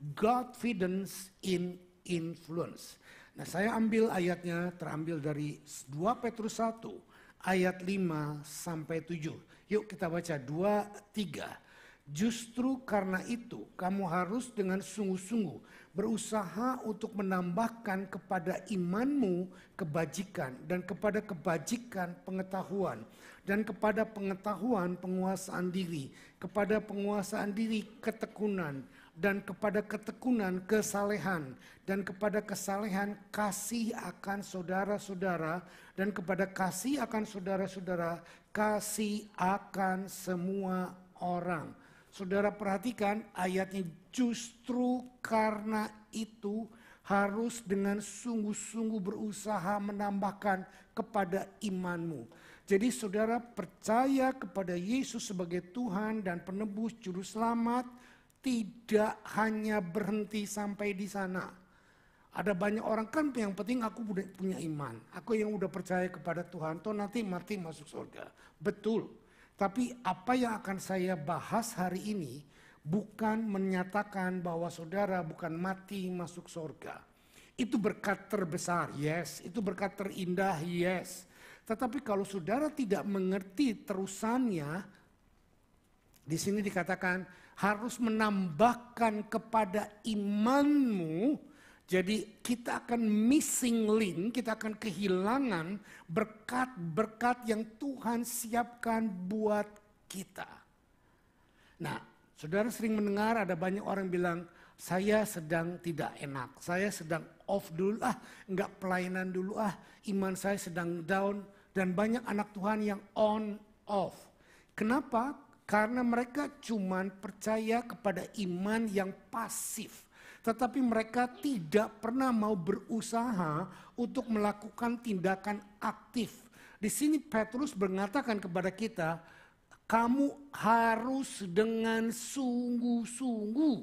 Godfidence in influence. Nah, saya ambil ayatnya terambil dari 2 Petrus 1 ayat 5 sampai 7. Yuk kita baca 2 3. Justru karena itu kamu harus dengan sungguh-sungguh berusaha untuk menambahkan kepada imanmu kebajikan dan kepada kebajikan pengetahuan dan kepada pengetahuan penguasaan diri, kepada penguasaan diri ketekunan dan kepada ketekunan kesalehan dan kepada kesalehan kasih akan saudara-saudara dan kepada kasih akan saudara-saudara kasih akan semua orang. Saudara perhatikan ayatnya justru karena itu harus dengan sungguh-sungguh berusaha menambahkan kepada imanmu. Jadi saudara percaya kepada Yesus sebagai Tuhan dan penebus juru selamat, tidak hanya berhenti sampai di sana. Ada banyak orang kan yang penting aku punya iman. Aku yang udah percaya kepada Tuhan, Tuh nanti mati masuk surga. Betul. Tapi apa yang akan saya bahas hari ini bukan menyatakan bahwa saudara bukan mati masuk surga. Itu berkat terbesar, yes. Itu berkat terindah, yes. Tetapi kalau saudara tidak mengerti terusannya, di sini dikatakan harus menambahkan kepada imanmu. Jadi kita akan missing link, kita akan kehilangan berkat-berkat yang Tuhan siapkan buat kita. Nah, saudara sering mendengar ada banyak orang bilang, saya sedang tidak enak, saya sedang off dulu ah, enggak pelayanan dulu ah, iman saya sedang down, dan banyak anak Tuhan yang on off. Kenapa? Karena mereka cuma percaya kepada iman yang pasif. Tetapi mereka tidak pernah mau berusaha untuk melakukan tindakan aktif. Di sini Petrus mengatakan kepada kita, kamu harus dengan sungguh-sungguh.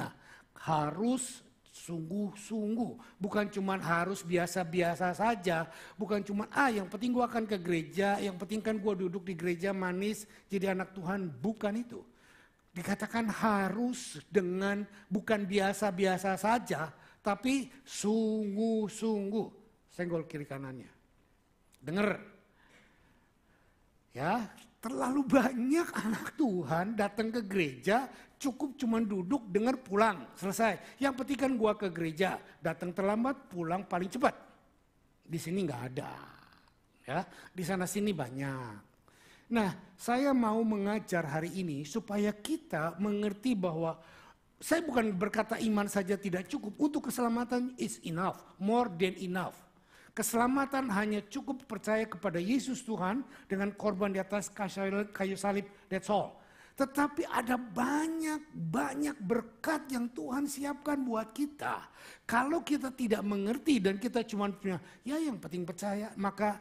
Nah, harus sungguh-sungguh. Bukan cuma harus biasa-biasa saja. Bukan cuma ah yang penting gue akan ke gereja, yang penting kan gue duduk di gereja manis jadi anak Tuhan. Bukan itu. Dikatakan harus dengan bukan biasa-biasa saja, tapi sungguh-sungguh. Senggol kiri kanannya. Dengar. Ya, terlalu banyak anak Tuhan datang ke gereja cukup cuma duduk dengar pulang selesai. Yang penting kan gua ke gereja, datang terlambat pulang paling cepat. Di sini nggak ada, ya di sana sini banyak. Nah, saya mau mengajar hari ini supaya kita mengerti bahwa saya bukan berkata iman saja tidak cukup untuk keselamatan is enough, more than enough. Keselamatan hanya cukup percaya kepada Yesus Tuhan dengan korban di atas kayu salib, that's all. Tetapi ada banyak-banyak berkat yang Tuhan siapkan buat kita. Kalau kita tidak mengerti dan kita cuma punya, ya yang penting percaya, maka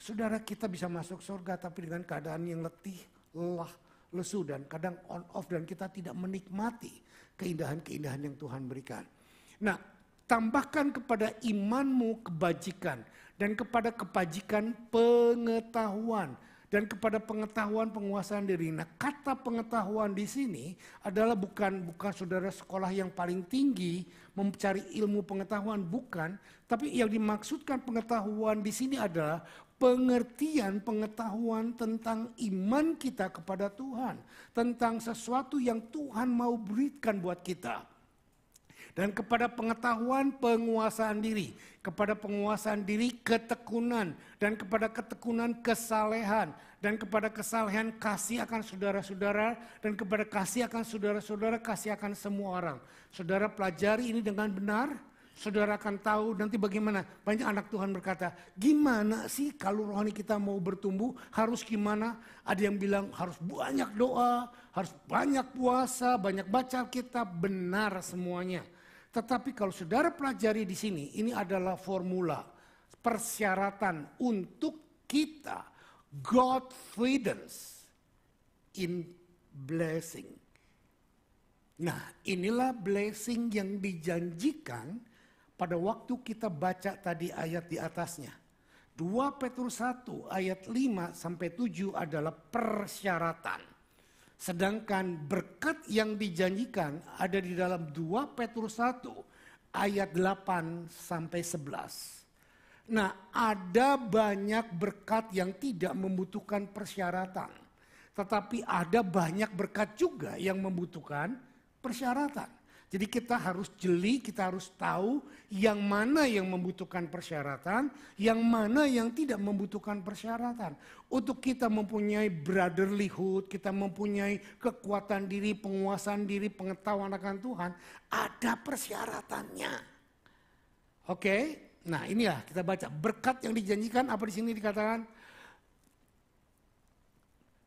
saudara kita bisa masuk surga tapi dengan keadaan yang letih, lelah, lesu dan kadang on off dan kita tidak menikmati keindahan-keindahan yang Tuhan berikan. Nah, tambahkan kepada imanmu kebajikan dan kepada kebajikan pengetahuan dan kepada pengetahuan penguasaan diri. Nah, kata pengetahuan di sini adalah bukan bukan saudara sekolah yang paling tinggi mencari ilmu pengetahuan bukan, tapi yang dimaksudkan pengetahuan di sini adalah pengertian pengetahuan tentang iman kita kepada Tuhan, tentang sesuatu yang Tuhan mau berikan buat kita. Dan kepada pengetahuan penguasaan diri, kepada penguasaan diri ketekunan, dan kepada ketekunan kesalehan, dan kepada kesalehan kasih akan saudara-saudara, dan kepada kasih akan saudara-saudara, kasih akan semua orang. Saudara pelajari ini dengan benar, saudara akan tahu nanti bagaimana. Banyak anak Tuhan berkata, gimana sih kalau rohani kita mau bertumbuh harus gimana? Ada yang bilang harus banyak doa, harus banyak puasa, banyak baca kitab, benar semuanya. Tetapi kalau saudara pelajari di sini, ini adalah formula persyaratan untuk kita God freedoms in blessing. Nah, inilah blessing yang dijanjikan pada waktu kita baca tadi ayat di atasnya. 2 Petrus 1 ayat 5 sampai 7 adalah persyaratan Sedangkan berkat yang dijanjikan ada di dalam 2 Petrus 1 ayat 8 sampai 11. Nah, ada banyak berkat yang tidak membutuhkan persyaratan. Tetapi ada banyak berkat juga yang membutuhkan persyaratan. Jadi kita harus jeli, kita harus tahu yang mana yang membutuhkan persyaratan, yang mana yang tidak membutuhkan persyaratan. Untuk kita mempunyai brotherlyhood, kita mempunyai kekuatan diri, penguasaan diri, pengetahuan akan Tuhan, ada persyaratannya. Oke, okay? nah inilah kita baca berkat yang dijanjikan apa di sini dikatakan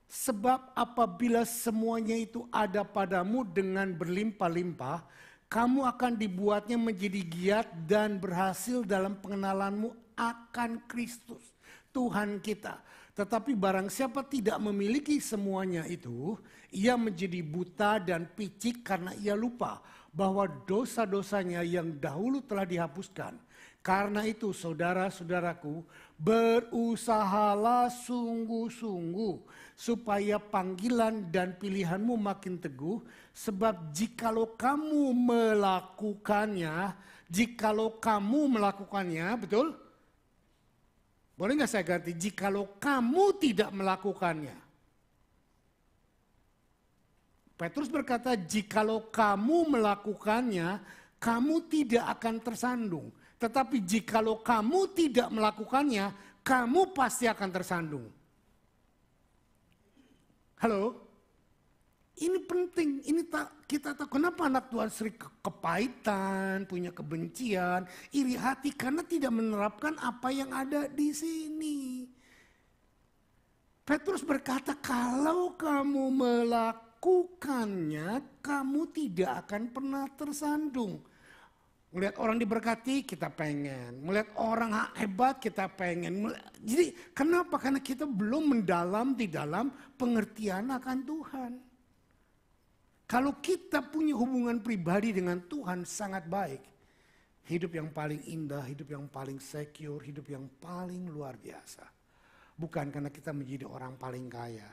Sebab apabila semuanya itu ada padamu dengan berlimpah-limpah, kamu akan dibuatnya menjadi giat dan berhasil dalam pengenalanmu akan Kristus, Tuhan kita. Tetapi barang siapa tidak memiliki semuanya itu, ia menjadi buta dan picik karena ia lupa bahwa dosa-dosanya yang dahulu telah dihapuskan. Karena itu saudara-saudaraku, berusahalah sungguh-sungguh supaya panggilan dan pilihanmu makin teguh. Sebab jikalau kamu melakukannya, jikalau kamu melakukannya, betul? Boleh nggak saya ganti? Jikalau kamu tidak melakukannya. Petrus berkata, jikalau kamu melakukannya, kamu tidak akan tersandung. Tetapi jikalau kamu tidak melakukannya, kamu pasti akan tersandung. Halo? Ini penting, ini tak, kita tahu kenapa anak Tuhan sering kepahitan, punya kebencian, iri hati karena tidak menerapkan apa yang ada di sini. Petrus berkata, "Kalau kamu melakukannya, kamu tidak akan pernah tersandung." Melihat orang diberkati, kita pengen. Melihat orang hebat, kita pengen. Jadi kenapa? Karena kita belum mendalam di dalam pengertian akan Tuhan. Kalau kita punya hubungan pribadi dengan Tuhan sangat baik, hidup yang paling indah, hidup yang paling secure, hidup yang paling luar biasa. Bukan karena kita menjadi orang paling kaya,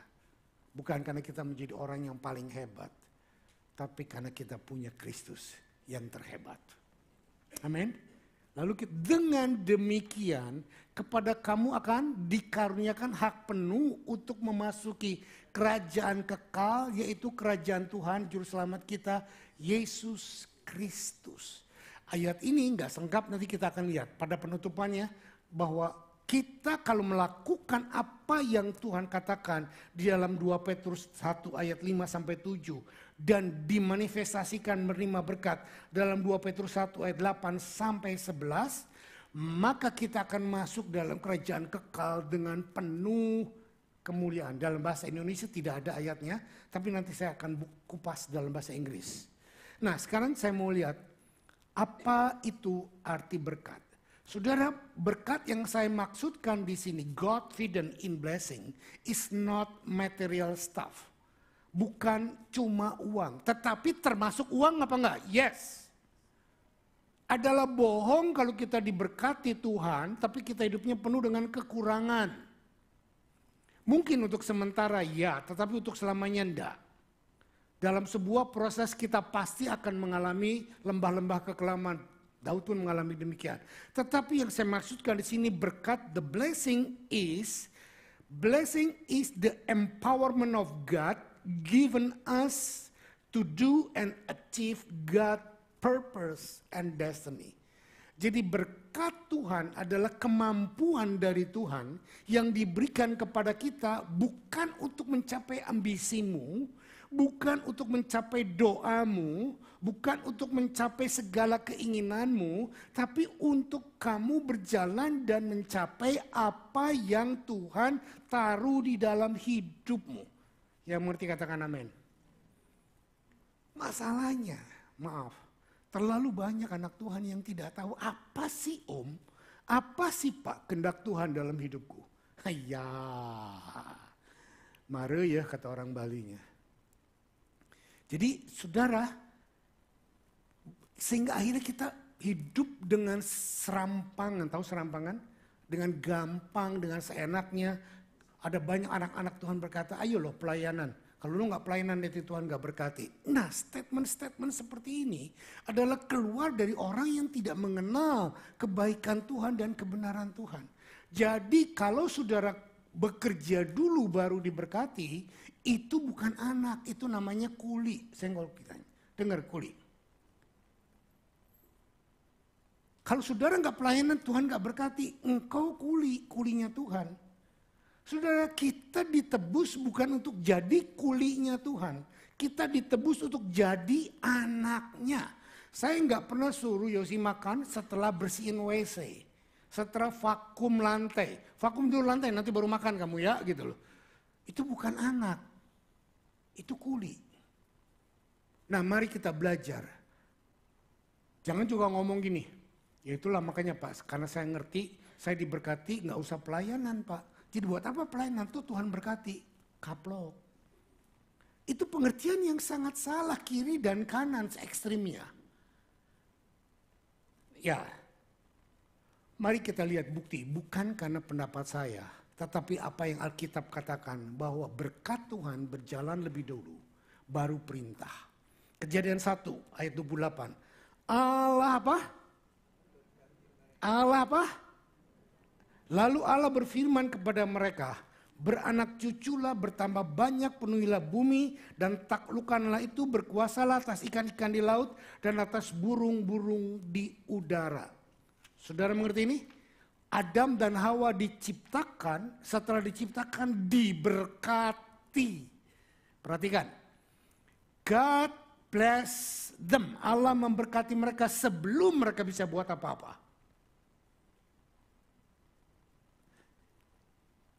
bukan karena kita menjadi orang yang paling hebat, tapi karena kita punya Kristus yang terhebat. Amin. Lalu dengan demikian kepada kamu akan dikaruniakan hak penuh untuk memasuki kerajaan kekal yaitu kerajaan Tuhan juru selamat kita Yesus Kristus. Ayat ini nggak sengkap nanti kita akan lihat pada penutupannya bahwa kita kalau melakukan apa yang Tuhan katakan di dalam 2 Petrus 1 ayat 5 sampai 7 dan dimanifestasikan menerima berkat dalam 2 Petrus 1 ayat 8 sampai 11, maka kita akan masuk dalam kerajaan kekal dengan penuh kemuliaan. Dalam bahasa Indonesia tidak ada ayatnya, tapi nanti saya akan kupas dalam bahasa Inggris. Nah, sekarang saya mau lihat apa itu arti berkat. Saudara, berkat yang saya maksudkan di sini, God feed in blessing, is not material stuff bukan cuma uang, tetapi termasuk uang apa enggak? Yes. Adalah bohong kalau kita diberkati Tuhan, tapi kita hidupnya penuh dengan kekurangan. Mungkin untuk sementara ya, tetapi untuk selamanya enggak. Dalam sebuah proses kita pasti akan mengalami lembah-lembah kekelaman. Daud pun mengalami demikian. Tetapi yang saya maksudkan di sini berkat the blessing is blessing is the empowerment of God given us to do and achieve God purpose and destiny. Jadi berkat Tuhan adalah kemampuan dari Tuhan yang diberikan kepada kita bukan untuk mencapai ambisimu, bukan untuk mencapai doamu, bukan untuk mencapai segala keinginanmu, tapi untuk kamu berjalan dan mencapai apa yang Tuhan taruh di dalam hidupmu. Yang mengerti katakan amin. Masalahnya, maaf, terlalu banyak anak Tuhan yang tidak tahu apa sih om, apa sih pak kendak Tuhan dalam hidupku. Ya, mare ya kata orang Balinya. Jadi saudara, sehingga akhirnya kita hidup dengan serampangan, tahu serampangan? Dengan gampang, dengan seenaknya, ada banyak anak-anak Tuhan berkata, ayo loh pelayanan. Kalau lu nggak pelayanan nanti Tuhan nggak berkati. Nah statement-statement seperti ini adalah keluar dari orang yang tidak mengenal kebaikan Tuhan dan kebenaran Tuhan. Jadi kalau saudara bekerja dulu baru diberkati, itu bukan anak, itu namanya kuli. Senggol kita, dengar kuli. Kalau saudara nggak pelayanan, Tuhan nggak berkati. Engkau kuli, kulinya Tuhan. Saudara, kita ditebus bukan untuk jadi kulinya Tuhan. Kita ditebus untuk jadi anaknya. Saya nggak pernah suruh Yosi makan setelah bersihin WC. Setelah vakum lantai. Vakum dulu lantai, nanti baru makan kamu ya gitu loh. Itu bukan anak. Itu kuli. Nah mari kita belajar. Jangan juga ngomong gini. Ya itulah makanya Pak, karena saya ngerti, saya diberkati, nggak usah pelayanan Pak jadi buat apa pelayanan itu Tuhan berkati? Kaplok. Itu pengertian yang sangat salah kiri dan kanan ekstrimnya. Ya, mari kita lihat bukti. Bukan karena pendapat saya, tetapi apa yang Alkitab katakan bahwa berkat Tuhan berjalan lebih dulu, baru perintah. Kejadian 1 ayat 28. Allah apa? Allah apa? Lalu Allah berfirman kepada mereka, beranak cuculah, bertambah banyak, penuhilah bumi, dan taklukanlah itu, berkuasalah atas ikan-ikan di laut, dan atas burung-burung di udara. Saudara mengerti ini? Adam dan Hawa diciptakan, setelah diciptakan diberkati. Perhatikan. God bless them. Allah memberkati mereka sebelum mereka bisa buat apa-apa.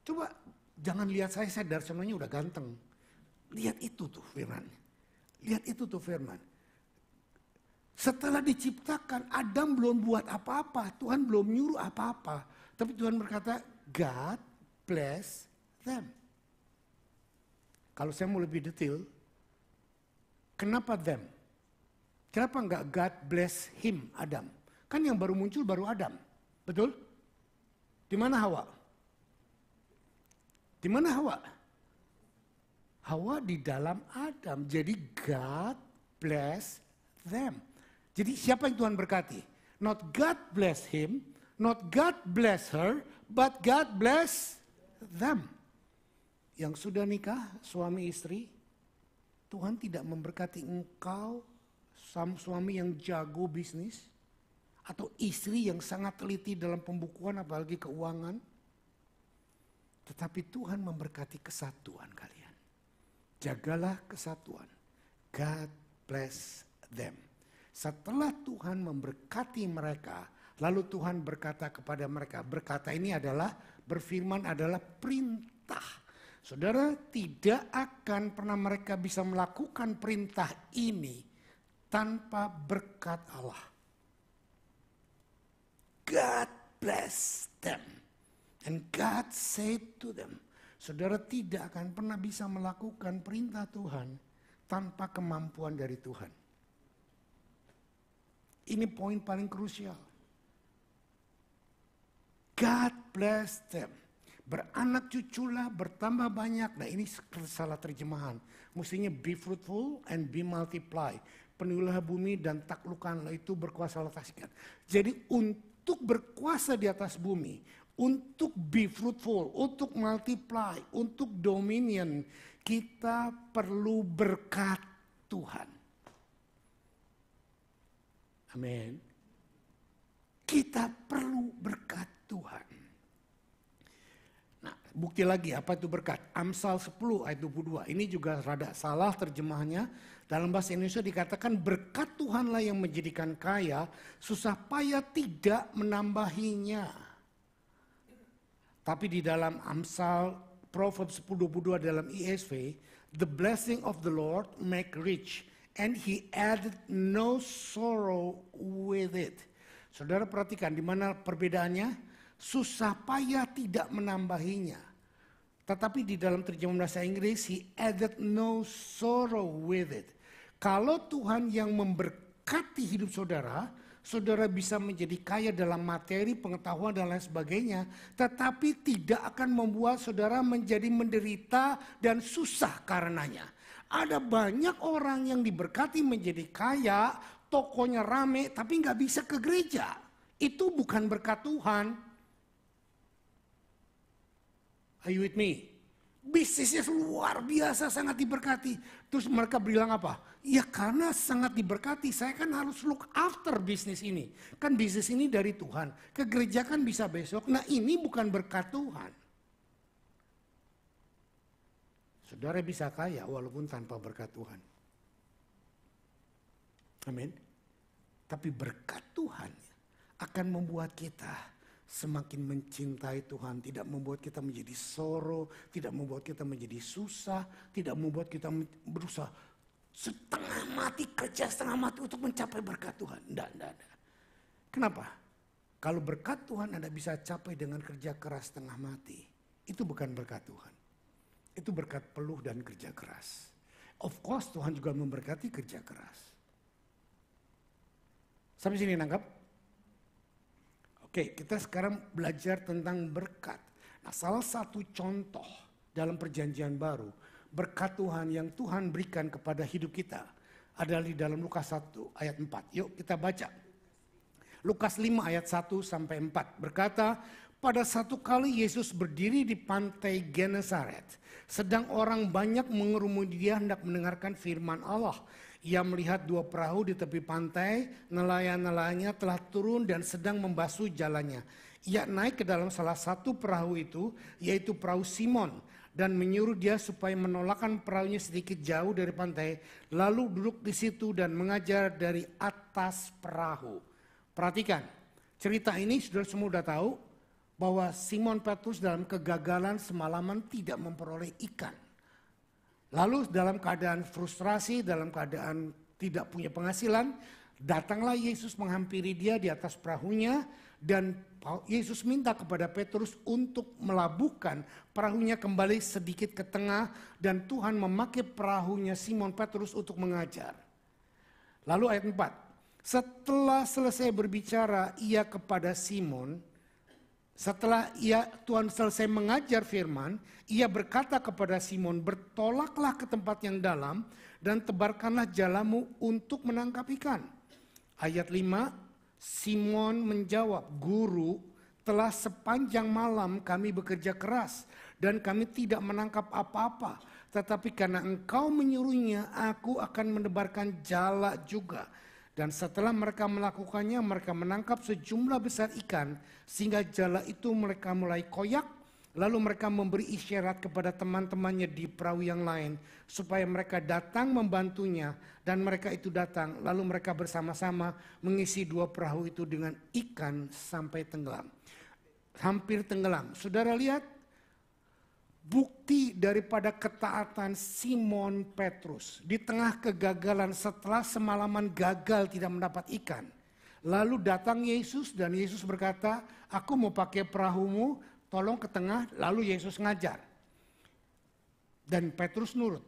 Coba jangan lihat saya, saya dari semuanya udah ganteng. Lihat itu tuh firman. Lihat itu tuh firman. Setelah diciptakan, Adam belum buat apa-apa. Tuhan belum nyuruh apa-apa. Tapi Tuhan berkata, God bless them. Kalau saya mau lebih detail, kenapa them? Kenapa enggak God bless him, Adam? Kan yang baru muncul baru Adam. Betul? Di mana Hawa? Di mana Hawa? Hawa di dalam Adam. Jadi God bless them. Jadi siapa yang Tuhan berkati? Not God bless him, not God bless her, but God bless them. Yang sudah nikah, suami istri, Tuhan tidak memberkati engkau suami yang jago bisnis atau istri yang sangat teliti dalam pembukuan apalagi keuangan tetapi Tuhan memberkati kesatuan kalian. Jagalah kesatuan. God bless them. Setelah Tuhan memberkati mereka, lalu Tuhan berkata kepada mereka, berkata ini adalah berfirman adalah perintah. Saudara tidak akan pernah mereka bisa melakukan perintah ini tanpa berkat Allah. God bless them. And God said to them, saudara tidak akan pernah bisa melakukan perintah Tuhan tanpa kemampuan dari Tuhan. Ini poin paling krusial. God bless them. Beranak cuculah, bertambah banyak. Nah ini salah terjemahan. Mestinya be fruitful and be multiply. Penuhilah bumi dan taklukanlah itu berkuasa atas Jadi untuk berkuasa di atas bumi, untuk be fruitful, untuk multiply, untuk dominion, kita perlu berkat Tuhan. Amin. Kita perlu berkat Tuhan. Nah, bukti lagi apa itu berkat? Amsal 10 ayat 22. Ini juga rada salah terjemahannya. Dalam bahasa Indonesia dikatakan berkat Tuhanlah yang menjadikan kaya, susah payah tidak menambahinya. Tapi di dalam Amsal Proverbs 10:22 dalam ESV, the blessing of the Lord make rich and he added no sorrow with it. Saudara perhatikan di mana perbedaannya? Susah payah tidak menambahinya. Tetapi di dalam terjemahan bahasa Inggris, he added no sorrow with it. Kalau Tuhan yang memberkati hidup saudara, saudara bisa menjadi kaya dalam materi, pengetahuan, dan lain sebagainya, tetapi tidak akan membuat saudara menjadi menderita dan susah karenanya. Ada banyak orang yang diberkati menjadi kaya, tokonya rame, tapi nggak bisa ke gereja. Itu bukan berkat Tuhan. Are you with me? Bisnisnya luar biasa sangat diberkati. Terus mereka bilang apa? Ya karena sangat diberkati, saya kan harus look after bisnis ini. Kan bisnis ini dari Tuhan, ke gereja kan bisa besok. Nah ini bukan berkat Tuhan. Saudara bisa kaya walaupun tanpa berkat Tuhan. Amin. Tapi berkat Tuhan akan membuat kita semakin mencintai Tuhan, tidak membuat kita menjadi soro. tidak membuat kita menjadi susah, tidak membuat kita berusaha setengah mati kerja setengah mati untuk mencapai berkat Tuhan. Enggak, enggak, enggak. Kenapa? Kalau berkat Tuhan Anda bisa capai dengan kerja keras setengah mati, itu bukan berkat Tuhan. Itu berkat peluh dan kerja keras. Of course Tuhan juga memberkati kerja keras. Sampai sini nangkap? Oke, kita sekarang belajar tentang berkat. Nah, salah satu contoh dalam perjanjian baru berkat Tuhan yang Tuhan berikan kepada hidup kita adalah di dalam Lukas 1 ayat 4. Yuk kita baca. Lukas 5 ayat 1 sampai 4 berkata, pada satu kali Yesus berdiri di pantai Genesaret. Sedang orang banyak mengerumuni dia hendak mendengarkan firman Allah. Ia melihat dua perahu di tepi pantai, nelayan-nelayannya telah turun dan sedang membasuh jalannya. Ia naik ke dalam salah satu perahu itu, yaitu perahu Simon dan menyuruh dia supaya menolakkan perahunya sedikit jauh dari pantai, lalu duduk di situ dan mengajar dari atas perahu. Perhatikan, cerita ini sudah semua sudah tahu bahwa Simon Petrus dalam kegagalan semalaman tidak memperoleh ikan. Lalu dalam keadaan frustrasi, dalam keadaan tidak punya penghasilan, datanglah Yesus menghampiri dia di atas perahunya dan Yesus minta kepada Petrus untuk melabuhkan perahunya kembali sedikit ke tengah dan Tuhan memakai perahunya Simon Petrus untuk mengajar. Lalu ayat 4. Setelah selesai berbicara ia kepada Simon, setelah ia Tuhan selesai mengajar firman, ia berkata kepada Simon, "Bertolaklah ke tempat yang dalam dan tebarkanlah jalamu untuk menangkap ikan." Ayat 5, Simon menjawab, "Guru, telah sepanjang malam kami bekerja keras dan kami tidak menangkap apa-apa, tetapi karena engkau menyuruhnya, aku akan menebarkan jala juga." Dan setelah mereka melakukannya, mereka menangkap sejumlah besar ikan, sehingga jala itu mereka mulai koyak Lalu mereka memberi isyarat kepada teman-temannya di perahu yang lain supaya mereka datang membantunya dan mereka itu datang lalu mereka bersama-sama mengisi dua perahu itu dengan ikan sampai tenggelam. Hampir tenggelam. Saudara lihat bukti daripada ketaatan Simon Petrus di tengah kegagalan setelah semalaman gagal tidak mendapat ikan. Lalu datang Yesus dan Yesus berkata, "Aku mau pakai perahumu tolong ke tengah, lalu Yesus ngajar. Dan Petrus nurut.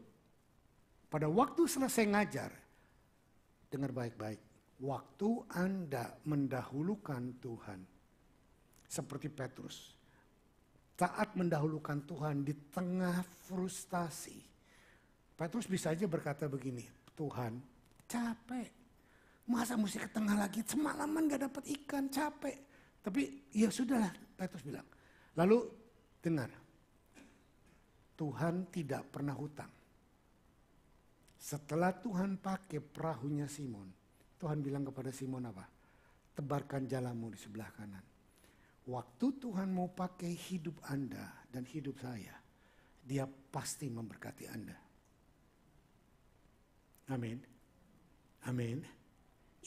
Pada waktu selesai ngajar, dengar baik-baik. Waktu Anda mendahulukan Tuhan, seperti Petrus, taat mendahulukan Tuhan di tengah frustasi. Petrus bisa aja berkata begini, Tuhan capek. Masa mesti ke tengah lagi, semalaman gak dapat ikan, capek. Tapi ya sudahlah, Petrus bilang, Lalu dengar, Tuhan tidak pernah hutang. Setelah Tuhan pakai perahunya Simon, Tuhan bilang kepada Simon apa? Tebarkan jalamu di sebelah kanan. Waktu Tuhan mau pakai hidup Anda dan hidup saya, dia pasti memberkati Anda. Amin. Amin.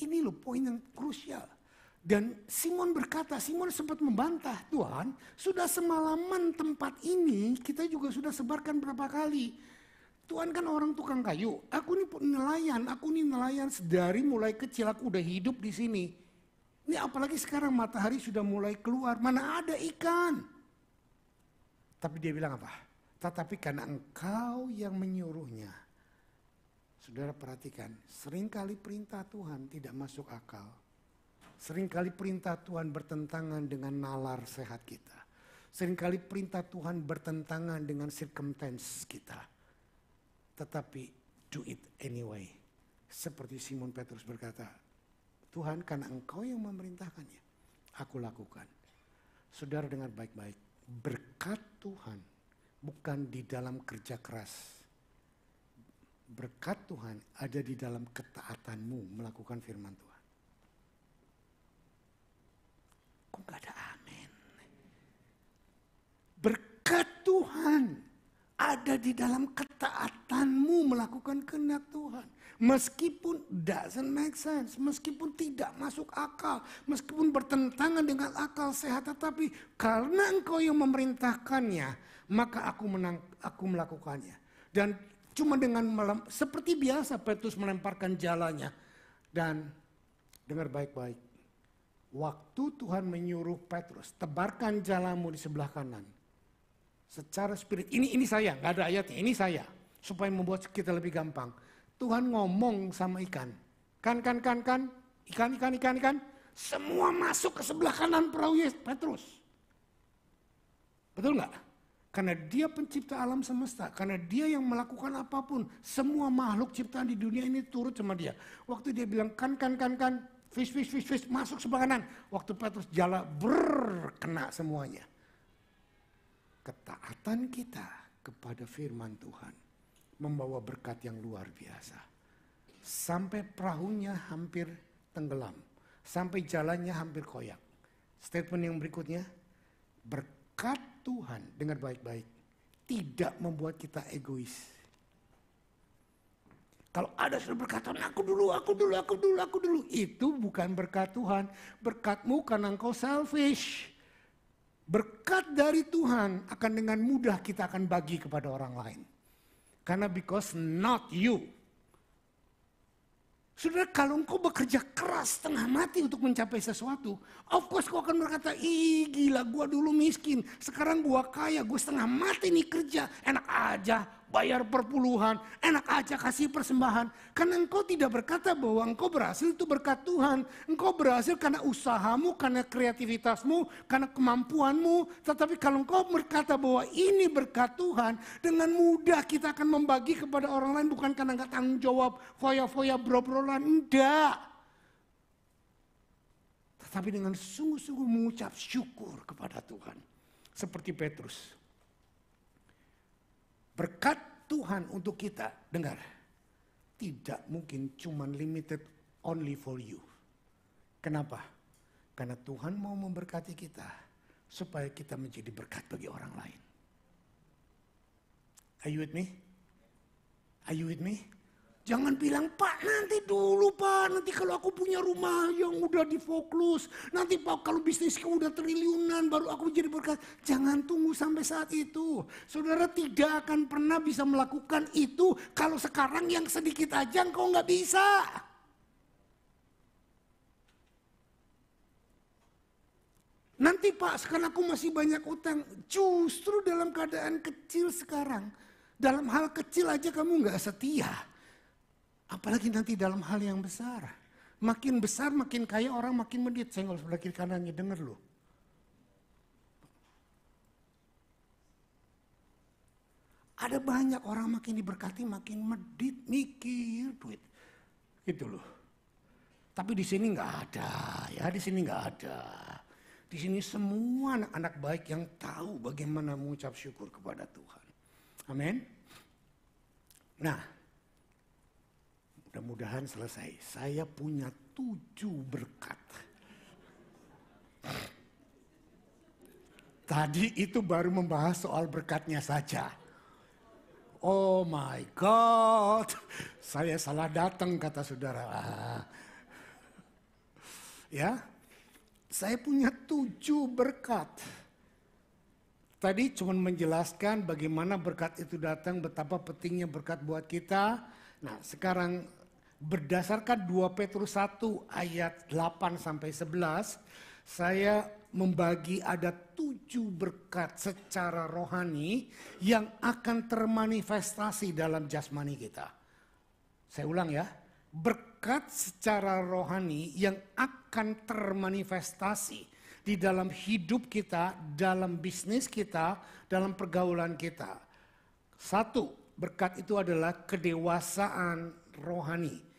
Ini loh poin yang krusial. Dan Simon berkata, Simon sempat membantah, Tuhan, sudah semalaman tempat ini kita juga sudah sebarkan berapa kali. Tuhan kan orang tukang kayu, aku ini nelayan, aku ini nelayan sedari mulai kecil aku udah hidup di sini. Ini apalagi sekarang matahari sudah mulai keluar, mana ada ikan. Tapi dia bilang apa? Tetapi karena engkau yang menyuruhnya. Saudara perhatikan, seringkali perintah Tuhan tidak masuk akal Seringkali perintah Tuhan bertentangan dengan nalar sehat kita. Seringkali perintah Tuhan bertentangan dengan circumstance kita. Tetapi do it anyway. Seperti Simon Petrus berkata, Tuhan karena engkau yang memerintahkannya, aku lakukan. Saudara dengar baik-baik, berkat Tuhan bukan di dalam kerja keras. Berkat Tuhan ada di dalam ketaatanmu melakukan firman Tuhan. Kok gak ada amin? Berkat Tuhan ada di dalam ketaatanmu melakukan kehendak Tuhan. Meskipun doesn't make sense, meskipun tidak masuk akal, meskipun bertentangan dengan akal sehat, tetapi karena engkau yang memerintahkannya, maka aku menang, aku melakukannya. Dan cuma dengan melem, seperti biasa Petrus melemparkan jalannya dan dengar baik-baik Waktu Tuhan menyuruh Petrus, tebarkan jalamu di sebelah kanan. Secara spirit, ini ini saya, nggak ada ayatnya, ini saya. Supaya membuat kita lebih gampang. Tuhan ngomong sama ikan. Kan, kan, kan, kan, ikan, ikan, ikan, ikan. Semua masuk ke sebelah kanan perahu Petrus. Betul nggak? Karena dia pencipta alam semesta, karena dia yang melakukan apapun, semua makhluk ciptaan di dunia ini turut sama dia. Waktu dia bilang kan kan kan kan, Fish, fish, fish, fish, masuk sebelah kanan. Waktu Petrus jala, berkena semuanya. Ketaatan kita kepada firman Tuhan membawa berkat yang luar biasa. Sampai perahunya hampir tenggelam. Sampai jalannya hampir koyak. Statement yang berikutnya, berkat Tuhan, dengar baik-baik, tidak membuat kita egois kalau ada sudah berkata, aku dulu, aku dulu, aku dulu, aku dulu. Itu bukan berkat Tuhan. Berkatmu karena engkau selfish. Berkat dari Tuhan akan dengan mudah kita akan bagi kepada orang lain. Karena because not you. Saudara, kalau engkau bekerja keras setengah mati untuk mencapai sesuatu, of course kau akan berkata, ih gila, gua dulu miskin, sekarang gua kaya, gua setengah mati nih kerja, enak aja, bayar perpuluhan, enak aja kasih persembahan. Karena engkau tidak berkata bahwa engkau berhasil itu berkat Tuhan. Engkau berhasil karena usahamu, karena kreativitasmu, karena kemampuanmu. Tetapi kalau engkau berkata bahwa ini berkat Tuhan, dengan mudah kita akan membagi kepada orang lain bukan karena enggak tanggung jawab, foya-foya bro berobrolan, enggak. Tetapi dengan sungguh-sungguh mengucap syukur kepada Tuhan. Seperti Petrus, Berkat Tuhan untuk kita, dengar, tidak mungkin cuma limited only for you. Kenapa? Karena Tuhan mau memberkati kita supaya kita menjadi berkat bagi orang lain. Are you with me? Are you with me? Jangan bilang, Pak nanti dulu Pak, nanti kalau aku punya rumah yang udah difokus, nanti Pak kalau bisnisku udah triliunan baru aku jadi berkat. Jangan tunggu sampai saat itu. Saudara tidak akan pernah bisa melakukan itu kalau sekarang yang sedikit aja engkau nggak bisa. Nanti Pak, sekarang aku masih banyak utang. Justru dalam keadaan kecil sekarang, dalam hal kecil aja kamu nggak setia Apalagi nanti dalam hal yang besar. Makin besar, makin kaya orang makin medit. Senggol sebelah kiri kanannya, denger loh. Ada banyak orang makin diberkati, makin medit, mikir duit. Itu loh. Tapi di sini nggak ada, ya di sini nggak ada. Di sini semua anak-anak baik yang tahu bagaimana mengucap syukur kepada Tuhan. Amin. Nah, Mudah-mudahan selesai. Saya punya tujuh berkat. Tadi itu baru membahas soal berkatnya saja. Oh my God, saya salah datang kata saudara. Ya, saya punya tujuh berkat. Tadi cuma menjelaskan bagaimana berkat itu datang, betapa pentingnya berkat buat kita. Nah, sekarang berdasarkan 2 Petrus 1 ayat 8 sampai 11, saya membagi ada tujuh berkat secara rohani yang akan termanifestasi dalam jasmani kita. Saya ulang ya, berkat secara rohani yang akan termanifestasi di dalam hidup kita, dalam bisnis kita, dalam pergaulan kita. Satu, berkat itu adalah kedewasaan rohani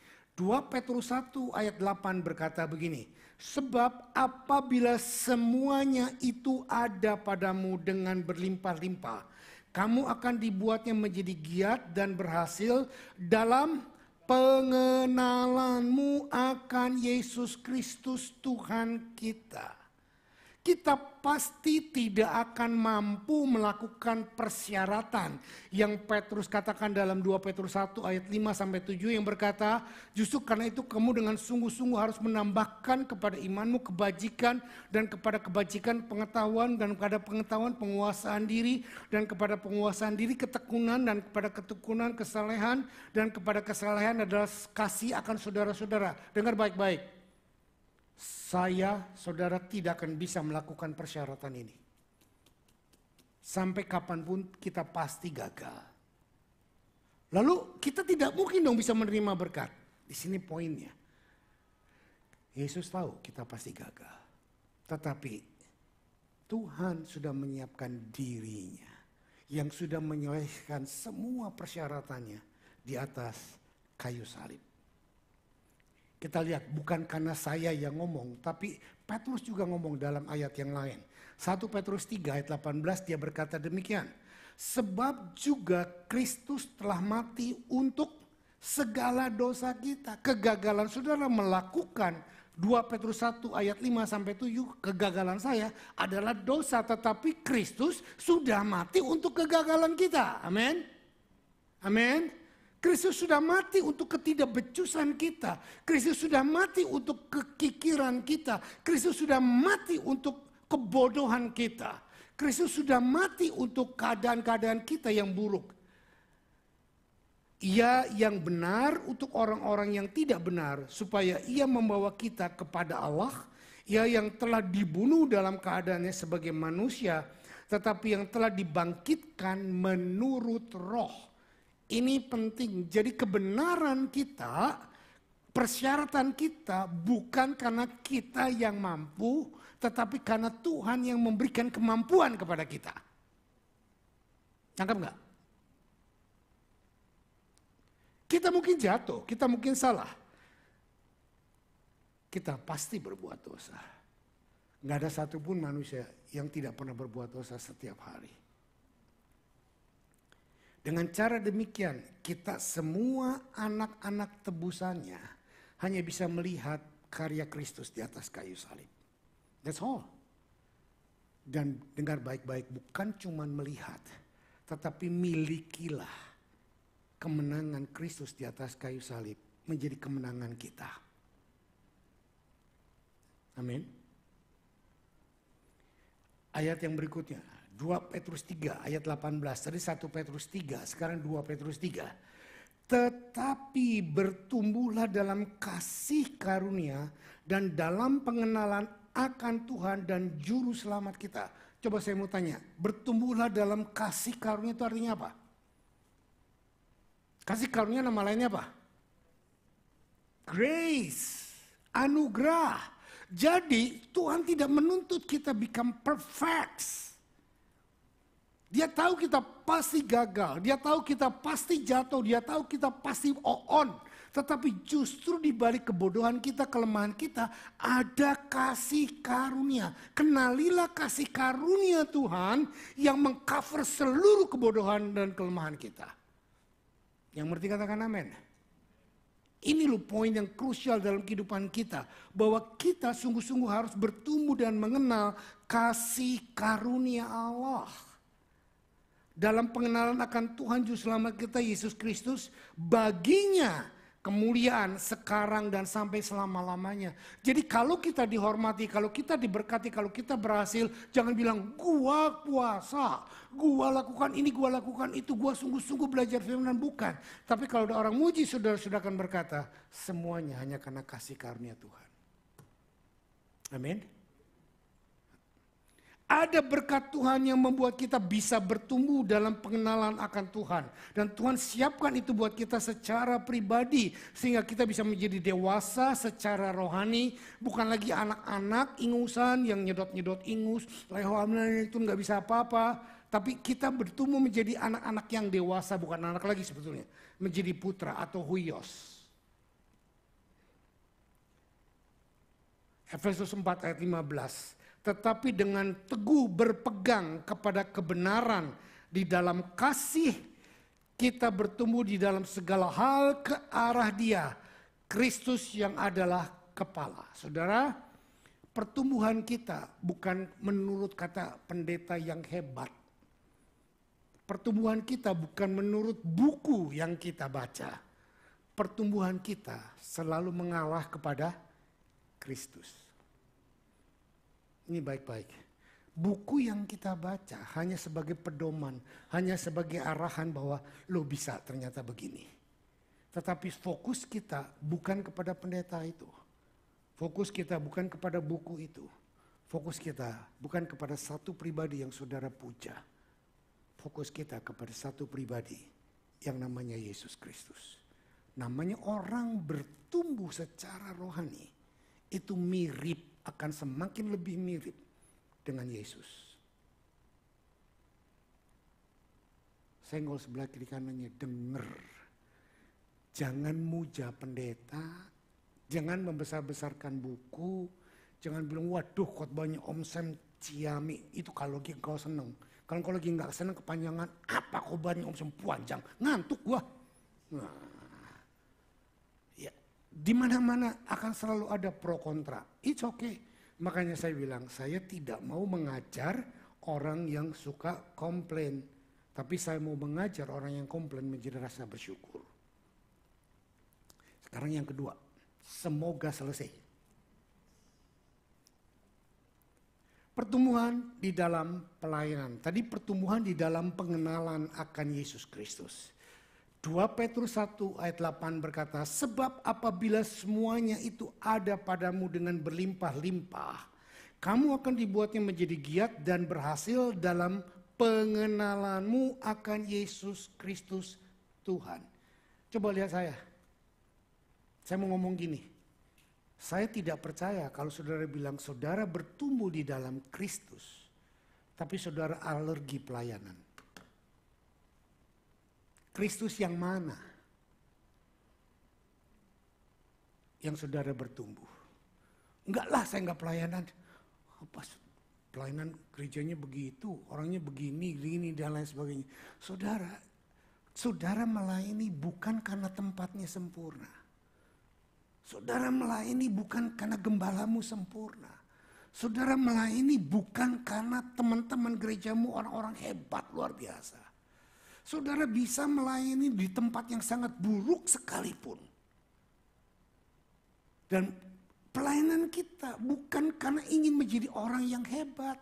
2 Petrus 1 ayat 8 berkata begini, Sebab apabila semuanya itu ada padamu dengan berlimpah-limpah, kamu akan dibuatnya menjadi giat dan berhasil dalam pengenalanmu akan Yesus Kristus Tuhan kita kita pasti tidak akan mampu melakukan persyaratan yang Petrus katakan dalam 2 Petrus 1 ayat 5 sampai 7 yang berkata, justru karena itu kamu dengan sungguh-sungguh harus menambahkan kepada imanmu kebajikan dan kepada kebajikan pengetahuan dan kepada pengetahuan penguasaan diri dan kepada penguasaan diri ketekunan dan kepada ketekunan kesalehan dan kepada kesalehan adalah kasih akan saudara-saudara. Dengar baik-baik saya, saudara tidak akan bisa melakukan persyaratan ini. Sampai kapanpun kita pasti gagal. Lalu kita tidak mungkin dong bisa menerima berkat. Di sini poinnya. Yesus tahu kita pasti gagal. Tetapi Tuhan sudah menyiapkan dirinya. Yang sudah menyelesaikan semua persyaratannya di atas kayu salib. Kita lihat bukan karena saya yang ngomong, tapi Petrus juga ngomong dalam ayat yang lain. 1 Petrus 3 ayat 18 dia berkata demikian. Sebab juga Kristus telah mati untuk segala dosa kita. Kegagalan saudara melakukan 2 Petrus 1 ayat 5 sampai 7 kegagalan saya adalah dosa tetapi Kristus sudah mati untuk kegagalan kita. Amin. Amin. Kristus sudah mati untuk ketidakbecusan kita. Kristus sudah mati untuk kekikiran kita. Kristus sudah mati untuk kebodohan kita. Kristus sudah mati untuk keadaan-keadaan kita yang buruk. Ia yang benar untuk orang-orang yang tidak benar, supaya ia membawa kita kepada Allah. Ia yang telah dibunuh dalam keadaannya sebagai manusia, tetapi yang telah dibangkitkan menurut roh ini penting. Jadi kebenaran kita, persyaratan kita bukan karena kita yang mampu, tetapi karena Tuhan yang memberikan kemampuan kepada kita. Tangkap nggak? Kita mungkin jatuh, kita mungkin salah. Kita pasti berbuat dosa. Nggak ada satupun manusia yang tidak pernah berbuat dosa setiap hari. Dengan cara demikian, kita semua anak-anak tebusannya hanya bisa melihat karya Kristus di atas kayu salib. That's all. Dan dengar baik-baik, bukan cuma melihat, tetapi milikilah kemenangan Kristus di atas kayu salib menjadi kemenangan kita. Amin. Ayat yang berikutnya, 2 Petrus 3 ayat 18, tadi 1 Petrus 3, sekarang 2 Petrus 3. Tetapi bertumbuhlah dalam kasih karunia dan dalam pengenalan akan Tuhan dan juru selamat kita. Coba saya mau tanya, bertumbuhlah dalam kasih karunia itu artinya apa? Kasih karunia nama lainnya apa? Grace, anugerah. Jadi Tuhan tidak menuntut kita become perfect. Dia tahu kita pasti gagal, dia tahu kita pasti jatuh, dia tahu kita pasti on. Tetapi justru di balik kebodohan kita, kelemahan kita, ada kasih karunia. Kenalilah kasih karunia Tuhan yang mengcover seluruh kebodohan dan kelemahan kita. Yang berarti katakan amin. Ini loh poin yang krusial dalam kehidupan kita. Bahwa kita sungguh-sungguh harus bertumbuh dan mengenal kasih karunia Allah dalam pengenalan akan Tuhan Juru Selamat kita Yesus Kristus, baginya kemuliaan sekarang dan sampai selama-lamanya. Jadi kalau kita dihormati, kalau kita diberkati, kalau kita berhasil, jangan bilang gua puasa, gua lakukan ini, gua lakukan itu, gua sungguh-sungguh belajar firman bukan. Tapi kalau ada orang muji, saudara sudah akan berkata, semuanya hanya karena kasih karunia Tuhan. Amin. Ada berkat Tuhan yang membuat kita bisa bertumbuh dalam pengenalan akan Tuhan. Dan Tuhan siapkan itu buat kita secara pribadi. Sehingga kita bisa menjadi dewasa secara rohani. Bukan lagi anak-anak ingusan yang nyedot-nyedot ingus. Lehoamnan itu nggak bisa apa-apa. Tapi kita bertumbuh menjadi anak-anak yang dewasa. Bukan anak lagi sebetulnya. Menjadi putra atau huyos. Efesus 4 ayat 15 tetapi dengan teguh berpegang kepada kebenaran di dalam kasih kita bertumbuh di dalam segala hal ke arah Dia, Kristus yang adalah kepala. Saudara, pertumbuhan kita bukan menurut kata pendeta yang hebat. Pertumbuhan kita bukan menurut buku yang kita baca. Pertumbuhan kita selalu mengalah kepada Kristus. Ini baik-baik. Buku yang kita baca hanya sebagai pedoman, hanya sebagai arahan bahwa lo bisa ternyata begini. Tetapi fokus kita bukan kepada pendeta itu. Fokus kita bukan kepada buku itu. Fokus kita bukan kepada satu pribadi yang saudara puja. Fokus kita kepada satu pribadi yang namanya Yesus Kristus. Namanya orang bertumbuh secara rohani itu mirip akan semakin lebih mirip dengan Yesus. Senggol sebelah kiri kanannya, denger. Jangan muja pendeta, jangan membesar-besarkan buku, jangan bilang, waduh khotbahnya Om Sam Ciami, itu kalau lagi kau seneng. Kalau kau lagi nggak seneng kepanjangan, apa khotbahnya Om Sam panjang, ngantuk gua. Nah, di mana-mana akan selalu ada pro kontra. It's okay. Makanya saya bilang, saya tidak mau mengajar orang yang suka komplain. Tapi saya mau mengajar orang yang komplain menjadi rasa bersyukur. Sekarang yang kedua, semoga selesai. Pertumbuhan di dalam pelayanan. Tadi pertumbuhan di dalam pengenalan akan Yesus Kristus. 2 Petrus 1 ayat 8 berkata, Sebab apabila semuanya itu ada padamu dengan berlimpah-limpah, kamu akan dibuatnya menjadi giat dan berhasil dalam pengenalanmu akan Yesus Kristus Tuhan. Coba lihat saya. Saya mau ngomong gini. Saya tidak percaya kalau saudara bilang saudara bertumbuh di dalam Kristus, tapi saudara alergi pelayanan. Kristus yang mana yang saudara bertumbuh? Enggak lah saya enggak pelayanan. Apa oh, pelayanan gerejanya begitu, orangnya begini, gini, dan lain sebagainya. Saudara, saudara melayani bukan karena tempatnya sempurna. Saudara melayani bukan karena gembalamu sempurna. Saudara melayani bukan karena teman-teman gerejamu orang-orang hebat luar biasa. Saudara bisa melayani di tempat yang sangat buruk sekalipun. Dan pelayanan kita bukan karena ingin menjadi orang yang hebat.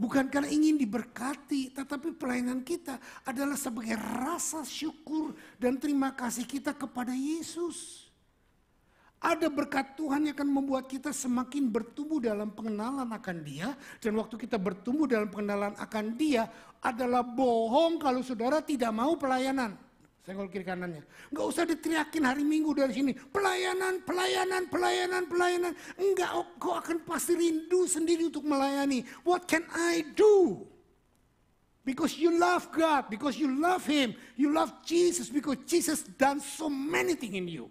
Bukan karena ingin diberkati, tetapi pelayanan kita adalah sebagai rasa syukur dan terima kasih kita kepada Yesus. Ada berkat Tuhan yang akan membuat kita semakin bertumbuh dalam pengenalan akan dia. Dan waktu kita bertumbuh dalam pengenalan akan dia adalah bohong kalau saudara tidak mau pelayanan. Senggol kiri kanannya. Nggak usah diteriakin hari minggu dari sini. Pelayanan, pelayanan, pelayanan, pelayanan. Enggak, oh, kok kau akan pasti rindu sendiri untuk melayani. What can I do? Because you love God, because you love Him, you love Jesus, because Jesus done so many things in you.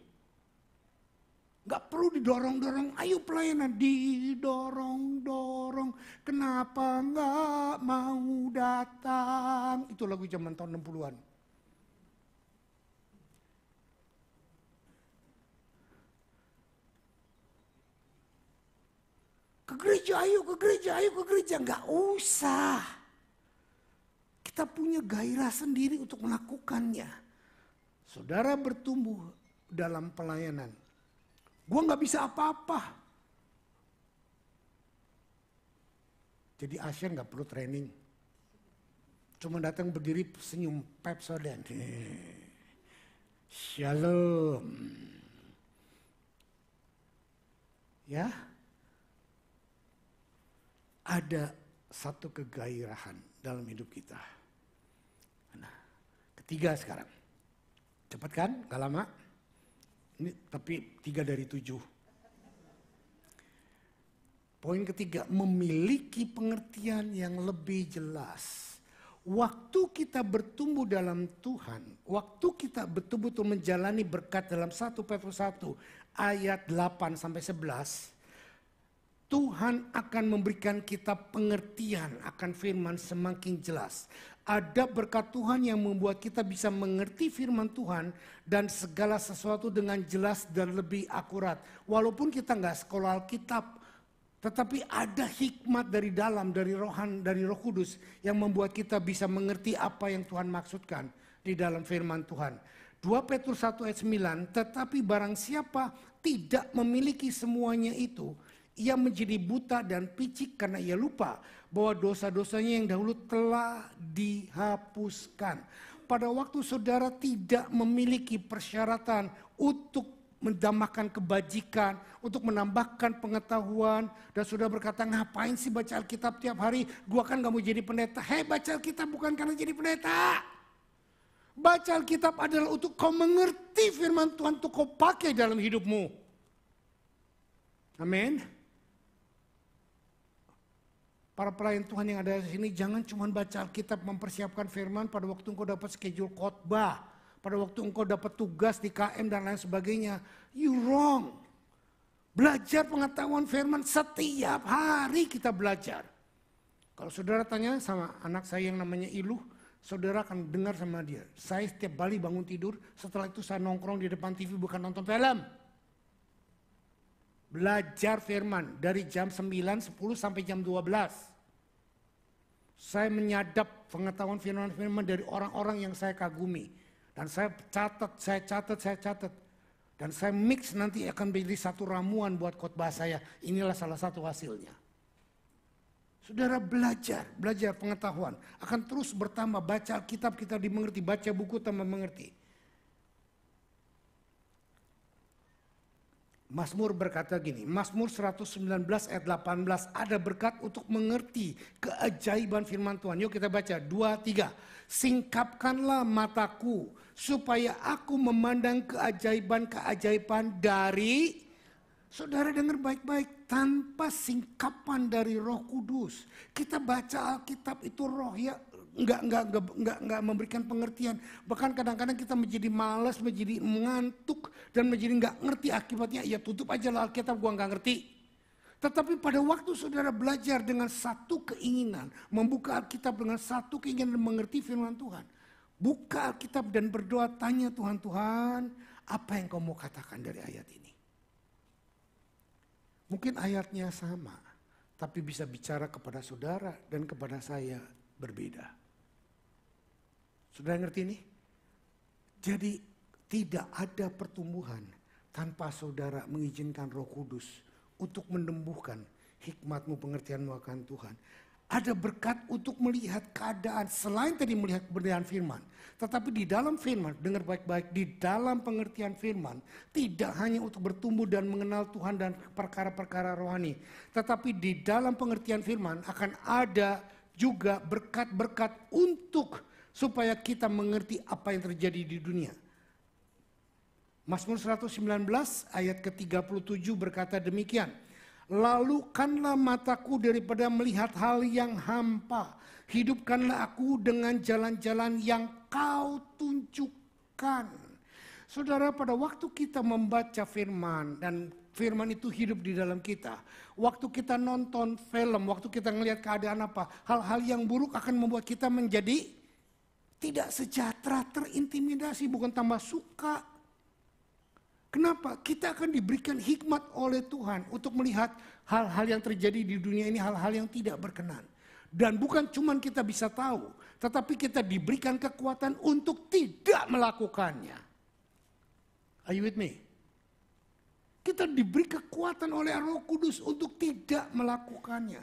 Gak perlu didorong-dorong, ayo pelayanan. Didorong-dorong, kenapa gak mau datang. Itu lagu zaman tahun 60-an. Ke gereja, ayo ke gereja, ayo ke gereja. Gak usah. Kita punya gairah sendiri untuk melakukannya. Saudara bertumbuh dalam pelayanan Gue nggak bisa apa-apa. Jadi Asia nggak perlu training. Cuma datang berdiri senyum pepsoden. Shalom. Ya. Ada satu kegairahan dalam hidup kita. Nah, ketiga sekarang. Cepat kan? Gak lama. Ini tapi tiga dari tujuh. Poin ketiga, memiliki pengertian yang lebih jelas. Waktu kita bertumbuh dalam Tuhan, waktu kita betul-betul menjalani berkat dalam satu Petrus 1 ayat 8 sampai 11, Tuhan akan memberikan kita pengertian akan firman semakin jelas. Ada berkat Tuhan yang membuat kita bisa mengerti firman Tuhan dan segala sesuatu dengan jelas dan lebih akurat. Walaupun kita nggak sekolah Alkitab, tetapi ada hikmat dari dalam, dari rohan, dari roh kudus yang membuat kita bisa mengerti apa yang Tuhan maksudkan di dalam firman Tuhan. 2 Petrus 1 ayat 9, tetapi barang siapa tidak memiliki semuanya itu, ia menjadi buta dan picik karena ia lupa bahwa dosa-dosanya yang dahulu telah dihapuskan. Pada waktu saudara tidak memiliki persyaratan untuk mendamakan kebajikan, untuk menambahkan pengetahuan, dan sudah berkata ngapain sih baca Alkitab tiap hari, gua kan gak mau jadi pendeta. Hei baca Alkitab bukan karena jadi pendeta. Baca Alkitab adalah untuk kau mengerti firman Tuhan, untuk kau pakai dalam hidupmu. Amin. Para pelayan Tuhan yang ada di sini jangan cuma baca Alkitab mempersiapkan firman pada waktu engkau dapat schedule khotbah, pada waktu engkau dapat tugas di KM dan lain sebagainya. You wrong. Belajar pengetahuan firman setiap hari kita belajar. Kalau saudara tanya sama anak saya yang namanya Iluh, saudara akan dengar sama dia. Saya setiap Bali bangun tidur, setelah itu saya nongkrong di depan TV bukan nonton film belajar firman dari jam 9, 10 sampai jam 12. Saya menyadap pengetahuan firman-firman dari orang-orang yang saya kagumi. Dan saya catat, saya catat, saya catat. Dan saya mix nanti akan menjadi satu ramuan buat khotbah saya. Inilah salah satu hasilnya. Saudara belajar, belajar pengetahuan. Akan terus bertambah, baca kitab kita dimengerti, baca buku tambah mengerti. Masmur berkata gini, Masmur 119 ayat 18 ada berkat untuk mengerti keajaiban firman Tuhan. Yuk kita baca 2 3. Singkapkanlah mataku supaya aku memandang keajaiban-keajaiban dari Saudara dengar baik-baik tanpa singkapan dari Roh Kudus. Kita baca Alkitab itu roh ya nggak nggak nggak nggak memberikan pengertian bahkan kadang-kadang kita menjadi malas menjadi mengantuk dan menjadi nggak ngerti akibatnya ya tutup aja lah Alkitab gua nggak ngerti tetapi pada waktu saudara belajar dengan satu keinginan membuka Alkitab dengan satu keinginan mengerti firman Tuhan buka Alkitab dan berdoa tanya Tuhan Tuhan apa yang kau mau katakan dari ayat ini mungkin ayatnya sama tapi bisa bicara kepada saudara dan kepada saya berbeda. Sudah ngerti ini? Jadi tidak ada pertumbuhan tanpa saudara mengizinkan roh kudus untuk menembuhkan hikmatmu, pengertianmu akan Tuhan. Ada berkat untuk melihat keadaan selain tadi melihat kebenaran firman. Tetapi di dalam firman, dengar baik-baik, di dalam pengertian firman. Tidak hanya untuk bertumbuh dan mengenal Tuhan dan perkara-perkara rohani. Tetapi di dalam pengertian firman akan ada juga berkat-berkat untuk supaya kita mengerti apa yang terjadi di dunia. Mazmur 119 ayat ke-37 berkata demikian. Lalukanlah mataku daripada melihat hal yang hampa. Hidupkanlah aku dengan jalan-jalan yang kau tunjukkan. Saudara, pada waktu kita membaca firman dan firman itu hidup di dalam kita. Waktu kita nonton film, waktu kita melihat keadaan apa, hal-hal yang buruk akan membuat kita menjadi tidak sejahtera, terintimidasi, bukan tambah suka. Kenapa? Kita akan diberikan hikmat oleh Tuhan untuk melihat hal-hal yang terjadi di dunia ini, hal-hal yang tidak berkenan. Dan bukan cuma kita bisa tahu, tetapi kita diberikan kekuatan untuk tidak melakukannya. Are you with me? Kita diberi kekuatan oleh Roh Kudus untuk tidak melakukannya.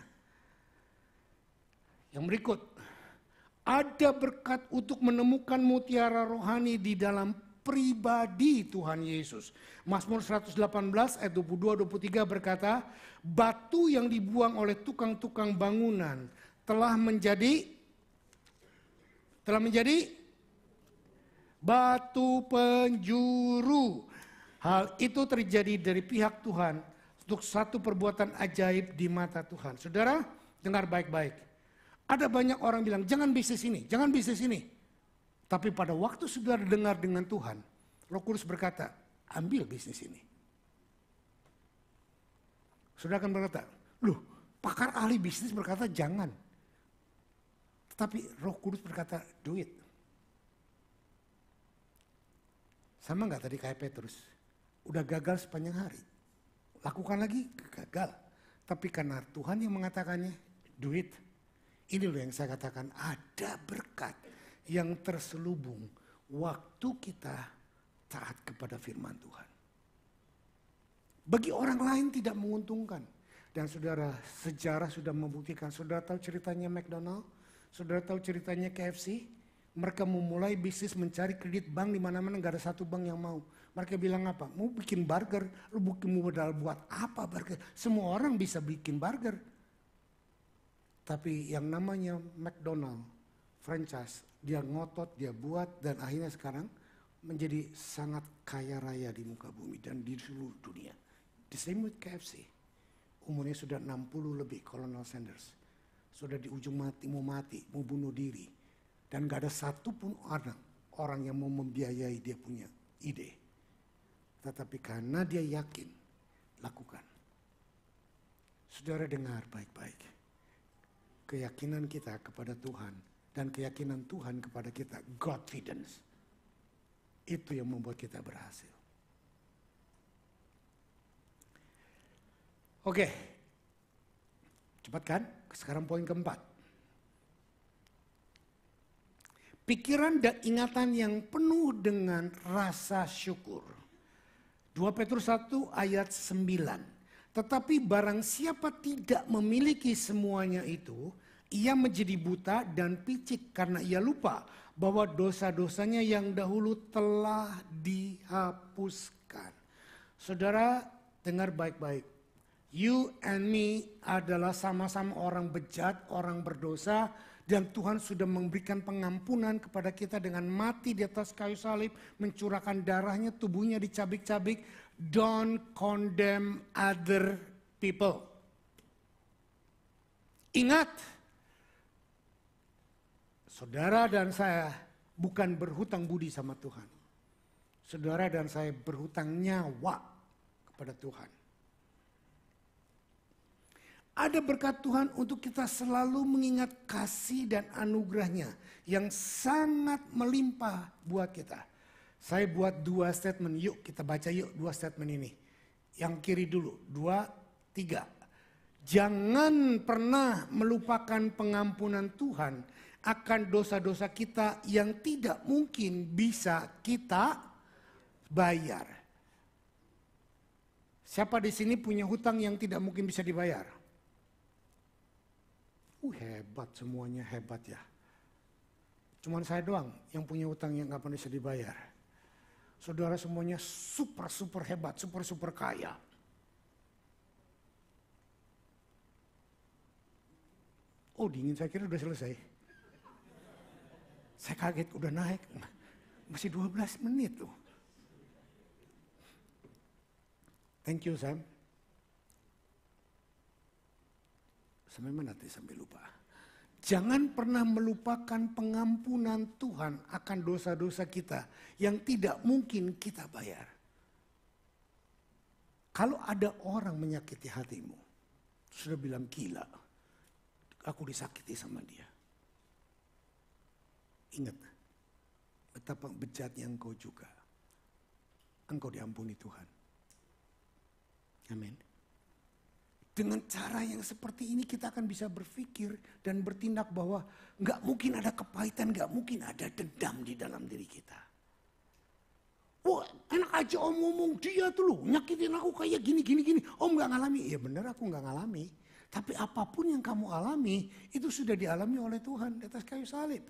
Yang berikut, ada berkat untuk menemukan mutiara rohani di dalam pribadi Tuhan Yesus. Mazmur 118 ayat 22 23 berkata, batu yang dibuang oleh tukang-tukang bangunan telah menjadi telah menjadi batu penjuru. Hal itu terjadi dari pihak Tuhan untuk satu perbuatan ajaib di mata Tuhan. Saudara, dengar baik-baik. Ada banyak orang bilang, jangan bisnis ini, jangan bisnis ini. Tapi pada waktu saudara dengar dengan Tuhan, roh kudus berkata, ambil bisnis ini. Saudara akan berkata, loh pakar ahli bisnis berkata jangan. Tetapi roh kudus berkata, do it. Sama nggak tadi kayak Petrus? Udah gagal sepanjang hari. Lakukan lagi, gagal. Tapi karena Tuhan yang mengatakannya, do it. Ini loh yang saya katakan, ada berkat yang terselubung waktu kita taat kepada firman Tuhan. Bagi orang lain tidak menguntungkan. Dan saudara, sejarah sudah membuktikan. Saudara tahu ceritanya McDonald? Saudara tahu ceritanya KFC? Mereka memulai bisnis mencari kredit bank di mana-mana nggak ada satu bank yang mau. Mereka bilang apa? Mau bikin burger, lu bikin modal buat apa burger? Semua orang bisa bikin burger. Tapi yang namanya McDonald franchise, dia ngotot, dia buat, dan akhirnya sekarang menjadi sangat kaya raya di muka bumi dan di seluruh dunia. The same with KFC. Umurnya sudah 60 lebih, Colonel Sanders. Sudah di ujung mati, mau mati, mau bunuh diri. Dan gak ada satupun orang, orang yang mau membiayai dia punya ide. Tetapi karena dia yakin, lakukan. Saudara dengar baik-baik keyakinan kita kepada Tuhan dan keyakinan Tuhan kepada kita, Godfidence. Itu yang membuat kita berhasil. Oke, cepat kan? Sekarang poin keempat. Pikiran dan ingatan yang penuh dengan rasa syukur. 2 Petrus 1 ayat 9. Tetapi barang siapa tidak memiliki semuanya itu, ia menjadi buta dan picik karena ia lupa bahwa dosa-dosanya yang dahulu telah dihapuskan. Saudara, dengar baik-baik. You and me adalah sama-sama orang bejat, orang berdosa, dan Tuhan sudah memberikan pengampunan kepada kita dengan mati di atas kayu salib, mencurahkan darahnya, tubuhnya dicabik-cabik, don't condemn other people. Ingat, saudara dan saya bukan berhutang budi sama Tuhan. Saudara dan saya berhutang nyawa kepada Tuhan. Ada berkat Tuhan untuk kita selalu mengingat kasih dan anugerahnya yang sangat melimpah buat kita saya buat dua statement, yuk kita baca yuk dua statement ini. Yang kiri dulu, dua, tiga. Jangan pernah melupakan pengampunan Tuhan akan dosa-dosa kita yang tidak mungkin bisa kita bayar. Siapa di sini punya hutang yang tidak mungkin bisa dibayar? Uh, hebat semuanya, hebat ya. Cuman saya doang yang punya hutang yang nggak pernah bisa dibayar saudara semuanya super super hebat, super super kaya. Oh dingin saya kira udah selesai. Saya kaget udah naik. Masih 12 menit tuh. Thank you Sam. Sampai mana tadi sampai lupa. Jangan pernah melupakan pengampunan Tuhan akan dosa-dosa kita yang tidak mungkin kita bayar. Kalau ada orang menyakiti hatimu, sudah bilang gila, aku disakiti sama dia. Ingat, betapa bejatnya engkau juga. Engkau diampuni Tuhan. Amin. Dengan cara yang seperti ini kita akan bisa berpikir dan bertindak bahwa nggak mungkin ada kepahitan, nggak mungkin ada dendam di dalam diri kita. Wah enak aja om ngomong dia tuh loh nyakitin aku kayak gini gini gini. Om nggak ngalami, ya bener aku nggak ngalami. Tapi apapun yang kamu alami itu sudah dialami oleh Tuhan di atas kayu salib.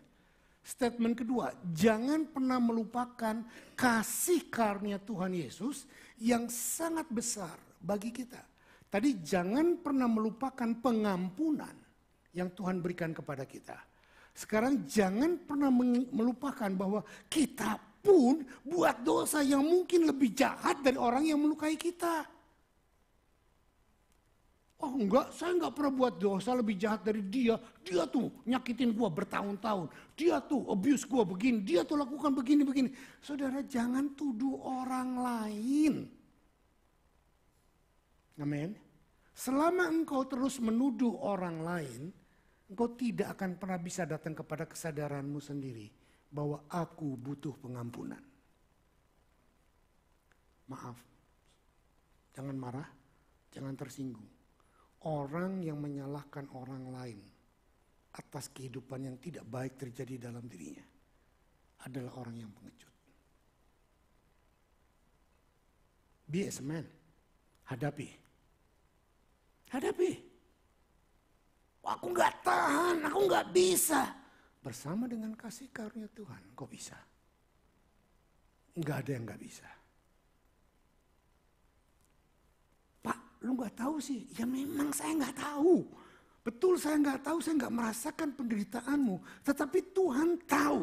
Statement kedua, jangan pernah melupakan kasih karunia Tuhan Yesus yang sangat besar bagi kita. Tadi jangan pernah melupakan pengampunan yang Tuhan berikan kepada kita. Sekarang jangan pernah melupakan bahwa kita pun buat dosa yang mungkin lebih jahat dari orang yang melukai kita. Oh enggak, saya enggak pernah buat dosa lebih jahat dari dia. Dia tuh nyakitin gua bertahun-tahun. Dia tuh abuse gua begini, dia tuh lakukan begini-begini. Saudara jangan tuduh orang lain. Amin. Selama engkau terus menuduh orang lain, engkau tidak akan pernah bisa datang kepada kesadaranmu sendiri bahwa aku butuh pengampunan. Maaf, jangan marah, jangan tersinggung. Orang yang menyalahkan orang lain atas kehidupan yang tidak baik terjadi dalam dirinya adalah orang yang pengecut. Be as a man, hadapi Hadapi. Aku nggak tahan, aku nggak bisa. Bersama dengan kasih karunia Tuhan, kau bisa. Nggak ada yang nggak bisa. Pak, lu nggak tahu sih? Ya memang saya nggak tahu. Betul saya nggak tahu, saya nggak merasakan penderitaanmu. Tetapi Tuhan tahu.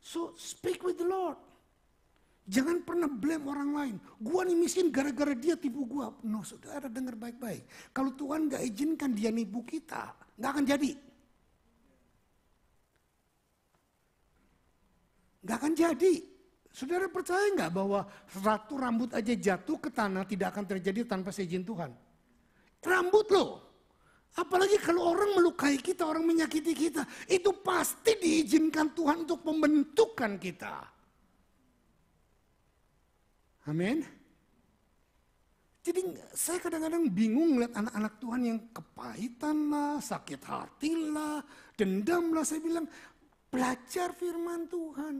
So speak with the Lord. Jangan pernah blame orang lain. Gua nih miskin gara-gara dia tipu gua. No, saudara dengar baik-baik. Kalau Tuhan gak izinkan dia nipu kita, gak akan jadi. Gak akan jadi. Saudara percaya nggak bahwa ratu rambut aja jatuh ke tanah tidak akan terjadi tanpa seizin Tuhan? Rambut loh. Apalagi kalau orang melukai kita, orang menyakiti kita. Itu pasti diizinkan Tuhan untuk membentukkan kita. Amin. Jadi saya kadang-kadang bingung lihat anak-anak Tuhan yang kepahitan lah, sakit hati lah, dendam lah. Saya bilang, belajar firman Tuhan.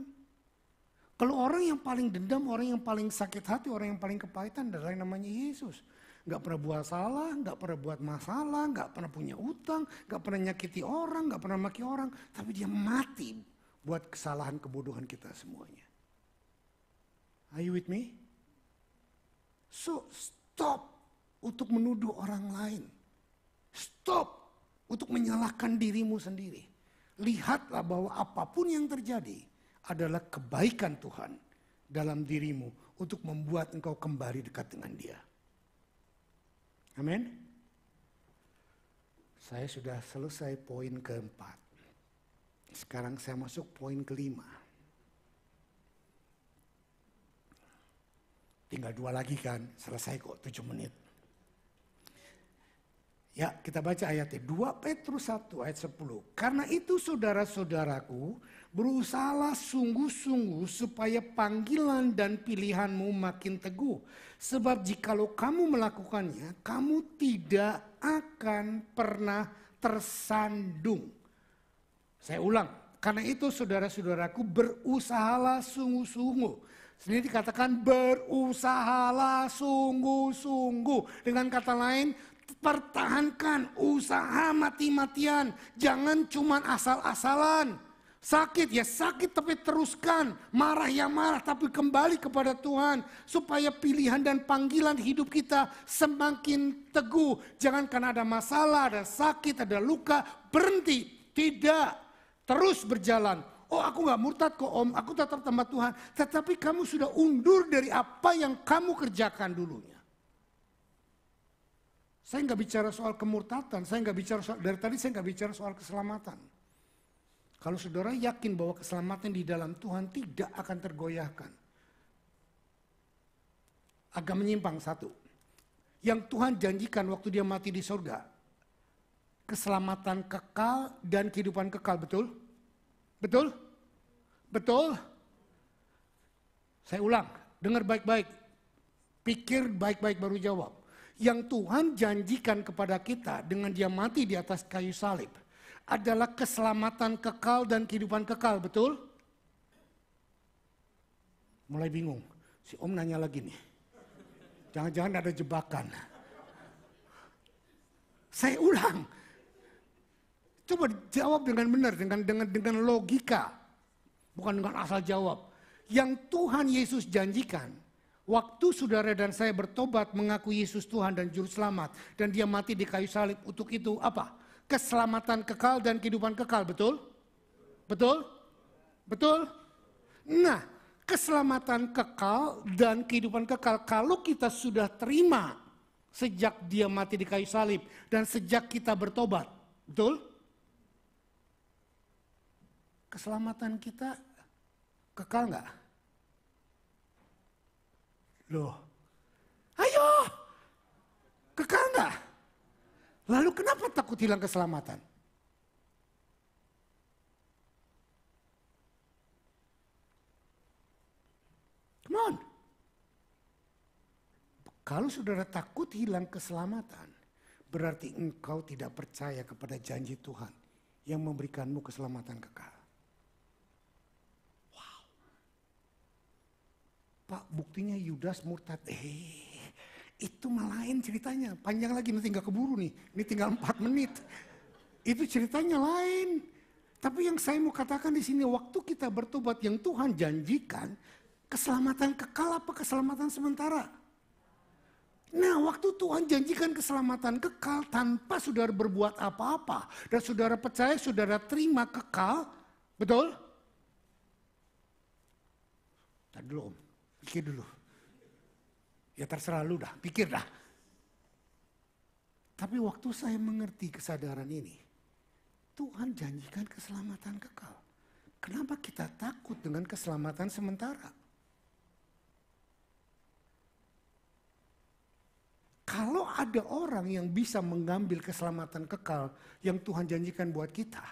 Kalau orang yang paling dendam, orang yang paling sakit hati, orang yang paling kepahitan adalah yang namanya Yesus. Gak pernah buat salah, gak pernah buat masalah, gak pernah punya utang, gak pernah nyakiti orang, gak pernah maki orang. Tapi dia mati buat kesalahan kebodohan kita semuanya. Are you with me? So stop untuk menuduh orang lain. Stop untuk menyalahkan dirimu sendiri. Lihatlah bahwa apapun yang terjadi adalah kebaikan Tuhan dalam dirimu untuk membuat engkau kembali dekat dengan Dia. Amin. Saya sudah selesai poin keempat. Sekarang saya masuk poin kelima. Tinggal dua lagi kan, selesai kok tujuh menit. Ya, kita baca ayatnya. 2 Petrus 1 ayat 10. Karena itu saudara-saudaraku, berusahalah sungguh-sungguh supaya panggilan dan pilihanmu makin teguh. Sebab jikalau kamu melakukannya, kamu tidak akan pernah tersandung. Saya ulang, karena itu saudara-saudaraku berusahalah sungguh-sungguh Sini dikatakan berusahalah sungguh-sungguh. Dengan kata lain, pertahankan usaha mati-matian. Jangan cuma asal-asalan. Sakit ya sakit tapi teruskan. Marah ya marah tapi kembali kepada Tuhan. Supaya pilihan dan panggilan hidup kita semakin teguh. Jangan karena ada masalah, ada sakit, ada luka, berhenti. Tidak. Terus berjalan oh aku gak murtad kok om, aku tetap tempat Tuhan. Tetapi kamu sudah undur dari apa yang kamu kerjakan dulunya. Saya gak bicara soal kemurtatan, saya gak bicara soal, dari tadi saya gak bicara soal keselamatan. Kalau saudara yakin bahwa keselamatan di dalam Tuhan tidak akan tergoyahkan. Agak menyimpang satu. Yang Tuhan janjikan waktu dia mati di surga. Keselamatan kekal dan kehidupan kekal, betul? Betul? Betul? Saya ulang, dengar baik-baik. Pikir baik-baik baru jawab. Yang Tuhan janjikan kepada kita dengan dia mati di atas kayu salib adalah keselamatan kekal dan kehidupan kekal, betul? Mulai bingung. Si Om nanya lagi nih. Jangan-jangan ada jebakan. Saya ulang, Coba jawab dengan benar, dengan dengan dengan logika, bukan dengan asal jawab. Yang Tuhan Yesus janjikan, waktu saudara dan saya bertobat mengaku Yesus Tuhan dan Juru Selamat, dan dia mati di kayu salib untuk itu apa? Keselamatan kekal dan kehidupan kekal, betul? Betul? Betul? Nah, keselamatan kekal dan kehidupan kekal kalau kita sudah terima sejak dia mati di kayu salib dan sejak kita bertobat. Betul? keselamatan kita kekal nggak? Loh, ayo, kekal nggak? Lalu kenapa takut hilang keselamatan? Come Kalau saudara takut hilang keselamatan, berarti engkau tidak percaya kepada janji Tuhan yang memberikanmu keselamatan kekal. Pak buktinya Yudas murtad. Eh, itu malah lain ceritanya. Panjang lagi nanti nggak keburu nih. Ini tinggal 4 menit. Itu ceritanya lain. Tapi yang saya mau katakan di sini waktu kita bertobat yang Tuhan janjikan keselamatan kekal apa keselamatan sementara? Nah, waktu Tuhan janjikan keselamatan kekal tanpa saudara berbuat apa-apa dan saudara percaya saudara terima kekal, betul? Tadi dulu Pikir dulu. Ya terserah lu dah, pikir dah. Tapi waktu saya mengerti kesadaran ini, Tuhan janjikan keselamatan kekal. Kenapa kita takut dengan keselamatan sementara? Kalau ada orang yang bisa mengambil keselamatan kekal yang Tuhan janjikan buat kita,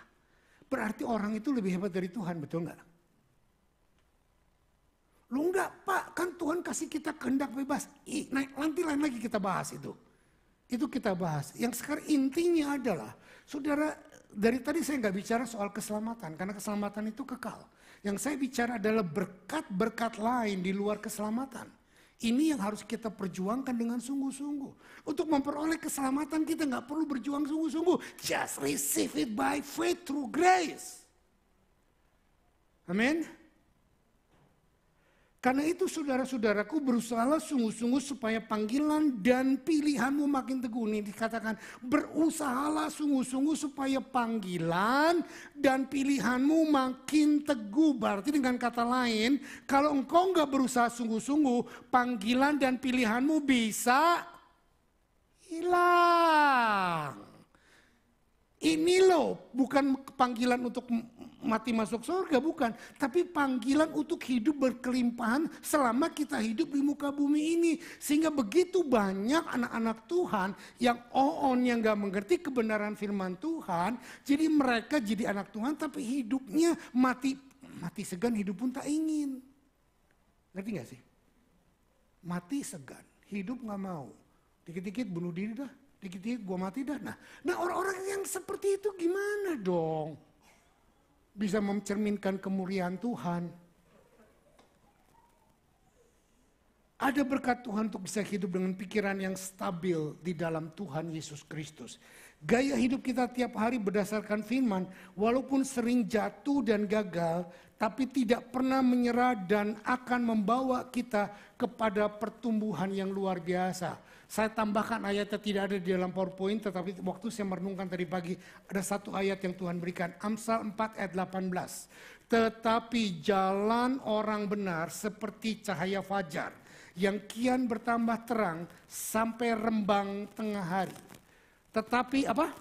berarti orang itu lebih hebat dari Tuhan, betul nggak? lu enggak pak, kan Tuhan kasih kita kehendak bebas. I, nah, nanti lain lagi kita bahas itu. Itu kita bahas. Yang sekarang intinya adalah, saudara dari tadi saya nggak bicara soal keselamatan, karena keselamatan itu kekal. Yang saya bicara adalah berkat-berkat lain di luar keselamatan. Ini yang harus kita perjuangkan dengan sungguh-sungguh. Untuk memperoleh keselamatan kita nggak perlu berjuang sungguh-sungguh. Just receive it by faith through grace. Amin. Karena itu saudara-saudaraku berusaha sungguh-sungguh supaya panggilan dan pilihanmu makin teguh. Ini Dikatakan berusahalah sungguh-sungguh supaya panggilan dan pilihanmu makin teguh. Berarti dengan kata lain kalau engkau nggak berusaha sungguh-sungguh panggilan dan pilihanmu bisa hilang. Ini loh bukan panggilan untuk mati masuk surga, bukan. Tapi panggilan untuk hidup berkelimpahan selama kita hidup di muka bumi ini. Sehingga begitu banyak anak-anak Tuhan yang oon yang gak mengerti kebenaran firman Tuhan. Jadi mereka jadi anak Tuhan tapi hidupnya mati mati segan hidup pun tak ingin. Ngerti gak sih? Mati segan, hidup gak mau. Dikit-dikit bunuh diri dah, dikit-dikit gua mati dah. Nah, nah orang-orang yang seperti itu gimana dong? bisa mencerminkan kemuliaan Tuhan. Ada berkat Tuhan untuk bisa hidup dengan pikiran yang stabil di dalam Tuhan Yesus Kristus. Gaya hidup kita tiap hari berdasarkan firman, walaupun sering jatuh dan gagal, tapi tidak pernah menyerah dan akan membawa kita kepada pertumbuhan yang luar biasa saya tambahkan ayatnya tidak ada di dalam PowerPoint, tetapi waktu saya merenungkan tadi pagi, ada satu ayat yang Tuhan berikan. Amsal 4 ayat 18. Tetapi jalan orang benar seperti cahaya fajar, yang kian bertambah terang sampai rembang tengah hari. Tetapi apa?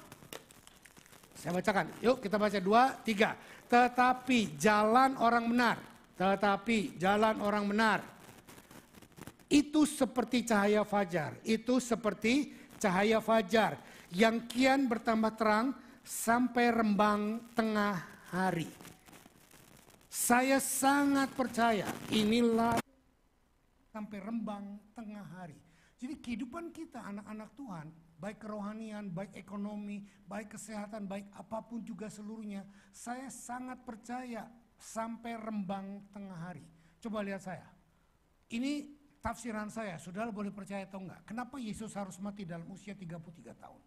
Saya bacakan. Yuk kita baca dua, tiga. Tetapi jalan orang benar. Tetapi jalan orang benar itu seperti cahaya fajar, itu seperti cahaya fajar yang kian bertambah terang sampai rembang tengah hari. Saya sangat percaya inilah sampai rembang tengah hari. Jadi kehidupan kita anak-anak Tuhan, baik kerohanian, baik ekonomi, baik kesehatan, baik apapun juga seluruhnya, saya sangat percaya sampai rembang tengah hari. Coba lihat saya. Ini tafsiran saya, saudara boleh percaya atau enggak, kenapa Yesus harus mati dalam usia 33 tahun?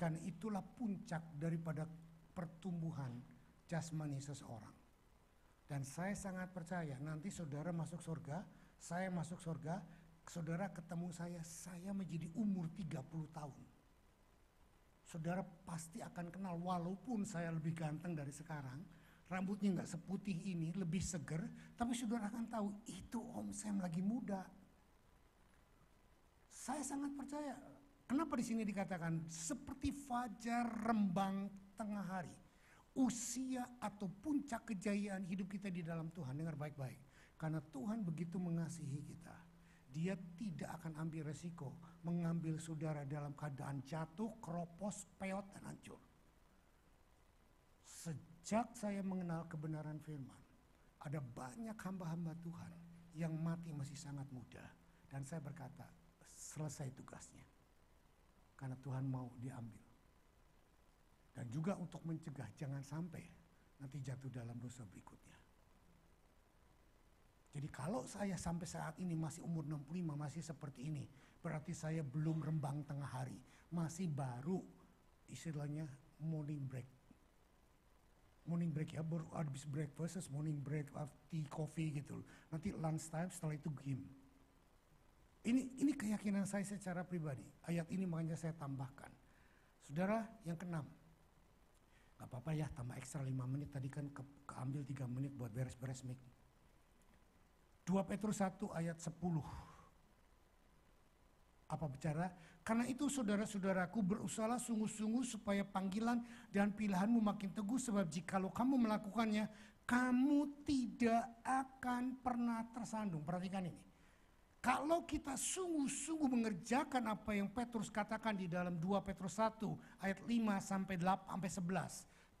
Karena itulah puncak daripada pertumbuhan jasmani seseorang. Dan saya sangat percaya nanti saudara masuk surga, saya masuk surga, saudara ketemu saya, saya menjadi umur 30 tahun. Saudara pasti akan kenal walaupun saya lebih ganteng dari sekarang, rambutnya nggak seputih ini, lebih seger, tapi saudara akan tahu itu Om Sam lagi muda. Saya sangat percaya. Kenapa di sini dikatakan seperti fajar rembang tengah hari? Usia atau puncak kejayaan hidup kita di dalam Tuhan. Dengar baik-baik. Karena Tuhan begitu mengasihi kita. Dia tidak akan ambil resiko mengambil saudara dalam keadaan jatuh, keropos, peot, dan hancur. Sejak Sejak saya mengenal kebenaran firman, ada banyak hamba-hamba Tuhan yang mati masih sangat muda. Dan saya berkata, selesai tugasnya. Karena Tuhan mau diambil. Dan juga untuk mencegah jangan sampai nanti jatuh dalam dosa berikutnya. Jadi kalau saya sampai saat ini masih umur 65 masih seperti ini, berarti saya belum rembang tengah hari, masih baru istilahnya morning break morning break ya, baru habis breakfast, morning break, uh, tea, coffee gitu. Nanti lunch time, setelah itu game. Ini, ini keyakinan saya secara pribadi. Ayat ini makanya saya tambahkan. Saudara, yang keenam. nggak apa-apa ya, tambah ekstra lima menit. Tadi kan ke, keambil tiga menit buat beres-beres mik. 2 Petrus 1 ayat 10 apa bicara? Karena itu saudara-saudaraku berusahalah sungguh-sungguh supaya panggilan dan pilihanmu makin teguh sebab jikalau kamu melakukannya, kamu tidak akan pernah tersandung. Perhatikan ini. Kalau kita sungguh-sungguh mengerjakan apa yang Petrus katakan di dalam 2 Petrus 1 ayat 5 sampai 8 sampai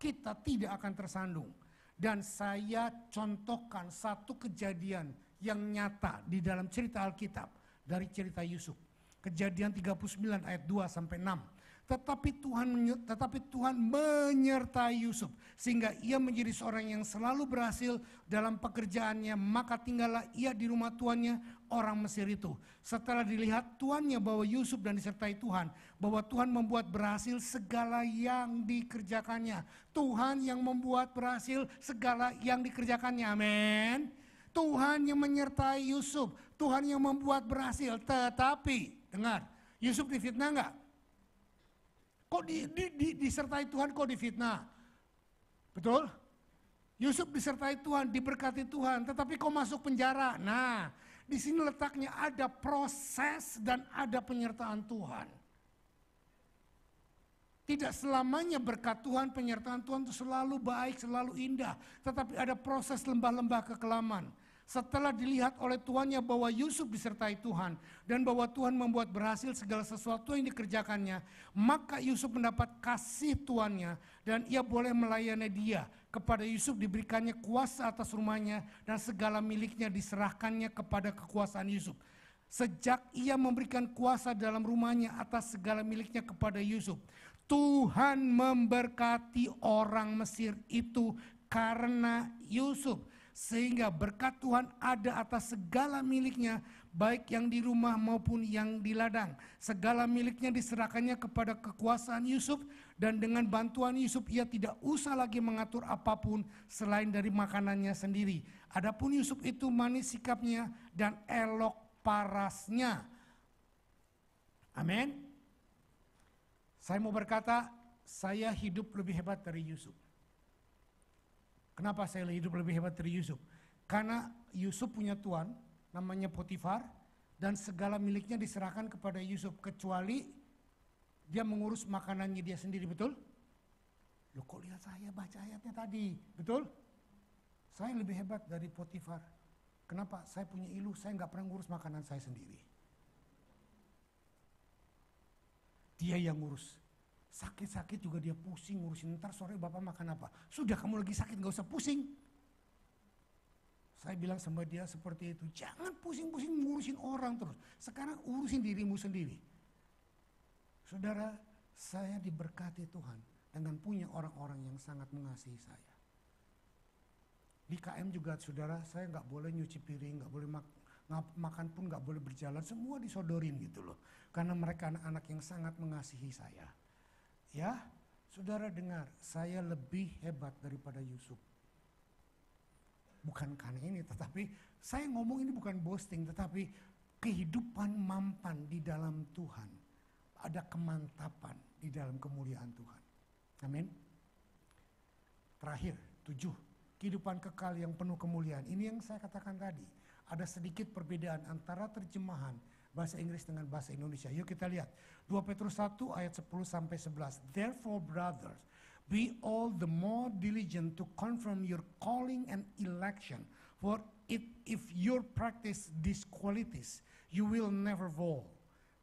11, kita tidak akan tersandung. Dan saya contohkan satu kejadian yang nyata di dalam cerita Alkitab dari cerita Yusuf. Kejadian 39 ayat 2 sampai 6. Tetapi Tuhan tetapi Tuhan menyertai Yusuf sehingga ia menjadi seorang yang selalu berhasil dalam pekerjaannya, maka tinggallah ia di rumah tuannya orang Mesir itu. Setelah dilihat tuannya bahwa Yusuf dan disertai Tuhan, bahwa Tuhan membuat berhasil segala yang dikerjakannya. Tuhan yang membuat berhasil segala yang dikerjakannya. Amin. Tuhan yang menyertai Yusuf, Tuhan yang membuat berhasil, tetapi Dengar, Yusuf difitnah enggak? Kok di, di, di, disertai Tuhan kok difitnah? Betul? Yusuf disertai Tuhan, diberkati Tuhan, tetapi kok masuk penjara? Nah, di sini letaknya ada proses dan ada penyertaan Tuhan. Tidak selamanya berkat Tuhan, penyertaan Tuhan itu selalu baik, selalu indah. Tetapi ada proses lembah-lembah kekelaman setelah dilihat oleh tuannya bahwa Yusuf disertai Tuhan dan bahwa Tuhan membuat berhasil segala sesuatu yang dikerjakannya, maka Yusuf mendapat kasih tuannya dan ia boleh melayani dia. Kepada Yusuf diberikannya kuasa atas rumahnya dan segala miliknya diserahkannya kepada kekuasaan Yusuf. Sejak ia memberikan kuasa dalam rumahnya atas segala miliknya kepada Yusuf, Tuhan memberkati orang Mesir itu karena Yusuf sehingga berkat Tuhan ada atas segala miliknya, baik yang di rumah maupun yang di ladang. Segala miliknya diserahkannya kepada kekuasaan Yusuf, dan dengan bantuan Yusuf ia tidak usah lagi mengatur apapun selain dari makanannya sendiri. Adapun Yusuf itu manis sikapnya dan elok parasnya. Amin. Saya mau berkata, saya hidup lebih hebat dari Yusuf. Kenapa saya hidup lebih hebat dari Yusuf? Karena Yusuf punya tuan, namanya Potifar, dan segala miliknya diserahkan kepada Yusuf, kecuali dia mengurus makanannya dia sendiri, betul? Lu kok lihat saya baca ayatnya tadi, betul? Saya lebih hebat dari Potifar. Kenapa? Saya punya ilu, saya nggak pernah ngurus makanan saya sendiri. Dia yang ngurus. Sakit-sakit juga dia pusing ngurusin ntar sore bapak makan apa. Sudah kamu lagi sakit gak usah pusing. Saya bilang sama dia seperti itu. Jangan pusing-pusing ngurusin orang terus. Sekarang urusin dirimu sendiri. Saudara, saya diberkati Tuhan dengan punya orang-orang yang sangat mengasihi saya. Di KM juga saudara, saya nggak boleh nyuci piring, nggak boleh mak makan pun nggak boleh berjalan, semua disodorin gitu loh. Karena mereka anak-anak yang sangat mengasihi saya. Ya, saudara dengar, saya lebih hebat daripada Yusuf. Bukan karena ini, tetapi saya ngomong ini bukan boasting, tetapi kehidupan mampan di dalam Tuhan. Ada kemantapan di dalam kemuliaan Tuhan. Amin. Terakhir, tujuh. Kehidupan kekal yang penuh kemuliaan. Ini yang saya katakan tadi. Ada sedikit perbedaan antara terjemahan bahasa Inggris dengan bahasa Indonesia. Yuk kita lihat. 2 Petrus 1 ayat 10 sampai 11. Therefore brothers, be all the more diligent to confirm your calling and election. For it, if you practice these qualities, you will never fall.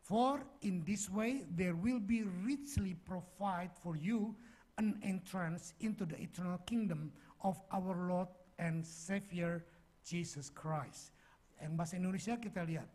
For in this way there will be richly provided for you an entrance into the eternal kingdom of our Lord and Savior Jesus Christ. Yang bahasa Indonesia kita lihat.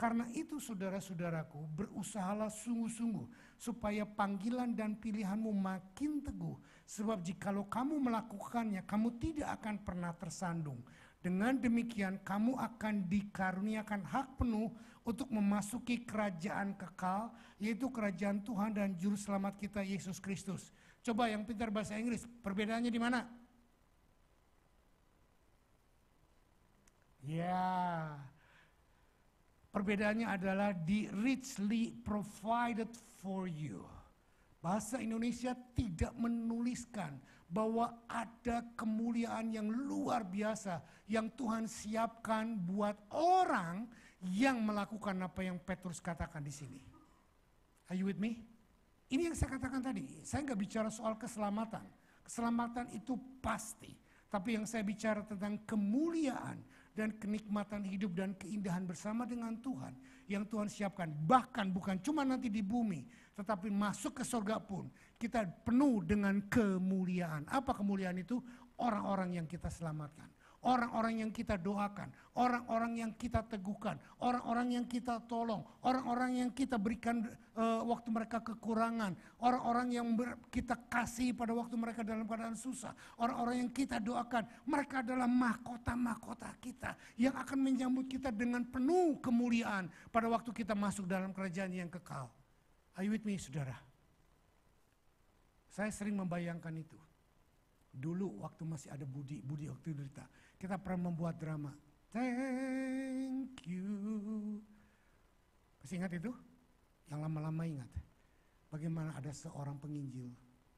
Karena itu saudara-saudaraku berusahalah sungguh-sungguh supaya panggilan dan pilihanmu makin teguh. Sebab jikalau kamu melakukannya kamu tidak akan pernah tersandung. Dengan demikian kamu akan dikaruniakan hak penuh untuk memasuki kerajaan kekal yaitu kerajaan Tuhan dan juru selamat kita Yesus Kristus. Coba yang pintar bahasa Inggris, perbedaannya di mana? Ya, Perbedaannya adalah di richly provided for you. Bahasa Indonesia tidak menuliskan bahwa ada kemuliaan yang luar biasa yang Tuhan siapkan buat orang yang melakukan apa yang Petrus katakan di sini. Are you with me? Ini yang saya katakan tadi. Saya nggak bicara soal keselamatan. Keselamatan itu pasti. Tapi yang saya bicara tentang kemuliaan dan kenikmatan hidup dan keindahan bersama dengan Tuhan yang Tuhan siapkan. Bahkan bukan cuma nanti di bumi, tetapi masuk ke sorga pun kita penuh dengan kemuliaan. Apa kemuliaan itu? Orang-orang yang kita selamatkan orang-orang yang kita doakan, orang-orang yang kita teguhkan, orang-orang yang kita tolong, orang-orang yang kita berikan uh, waktu mereka kekurangan, orang-orang yang ber, kita kasih pada waktu mereka dalam keadaan susah, orang-orang yang kita doakan, mereka adalah mahkota-mahkota kita yang akan menyambut kita dengan penuh kemuliaan pada waktu kita masuk dalam kerajaan yang kekal. Are you with me, saudara? Saya sering membayangkan itu. Dulu waktu masih ada Budi, Budi waktu derita kita pernah membuat drama. Thank you. Masih ingat itu? Yang lama-lama ingat. Bagaimana ada seorang penginjil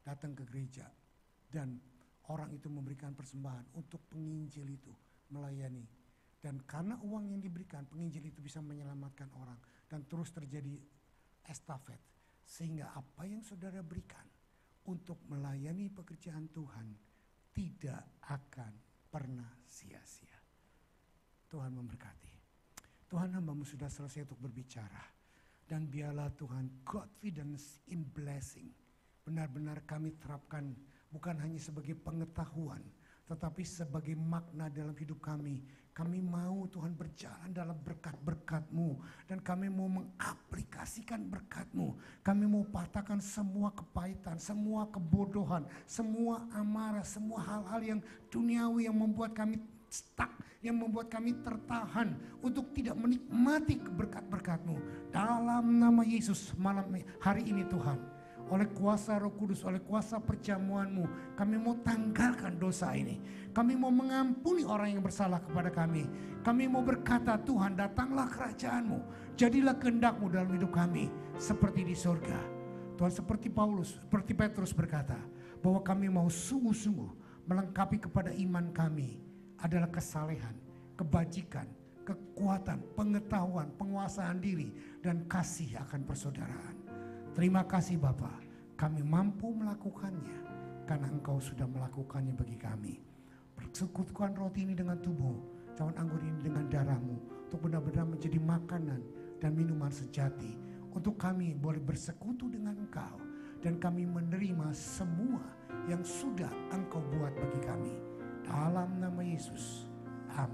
datang ke gereja dan orang itu memberikan persembahan untuk penginjil itu melayani. Dan karena uang yang diberikan, penginjil itu bisa menyelamatkan orang dan terus terjadi estafet sehingga apa yang saudara berikan untuk melayani pekerjaan Tuhan tidak akan pernah sia-sia. Tuhan memberkati. Tuhan hambamu sudah selesai untuk berbicara. Dan biarlah Tuhan confidence in blessing. Benar-benar kami terapkan bukan hanya sebagai pengetahuan. Tetapi sebagai makna dalam hidup kami kami mau Tuhan berjalan dalam berkat-berkat-Mu. Dan kami mau mengaplikasikan berkat-Mu. Kami mau patahkan semua kepahitan, semua kebodohan, semua amarah, semua hal-hal yang duniawi yang membuat kami stuck, yang membuat kami tertahan untuk tidak menikmati berkat-berkat-Mu. Dalam nama Yesus malam hari ini Tuhan oleh kuasa Roh Kudus, oleh kuasa perjamuanmu, kami mau tanggalkan dosa ini. Kami mau mengampuni orang yang bersalah kepada kami. Kami mau berkata, Tuhan datanglah kerajaanmu, jadilah kehendakmu dalam hidup kami, seperti di sorga. Tuhan seperti Paulus, seperti Petrus berkata, bahwa kami mau sungguh-sungguh melengkapi kepada iman kami adalah kesalehan, kebajikan, kekuatan, pengetahuan, penguasaan diri, dan kasih akan persaudaraan. Terima kasih Bapa, kami mampu melakukannya karena Engkau sudah melakukannya bagi kami. Persekutukan roti ini dengan tubuh, cawan anggur ini dengan darahmu, untuk benar-benar menjadi makanan dan minuman sejati. Untuk kami boleh bersekutu dengan Engkau dan kami menerima semua yang sudah Engkau buat bagi kami. Dalam nama Yesus.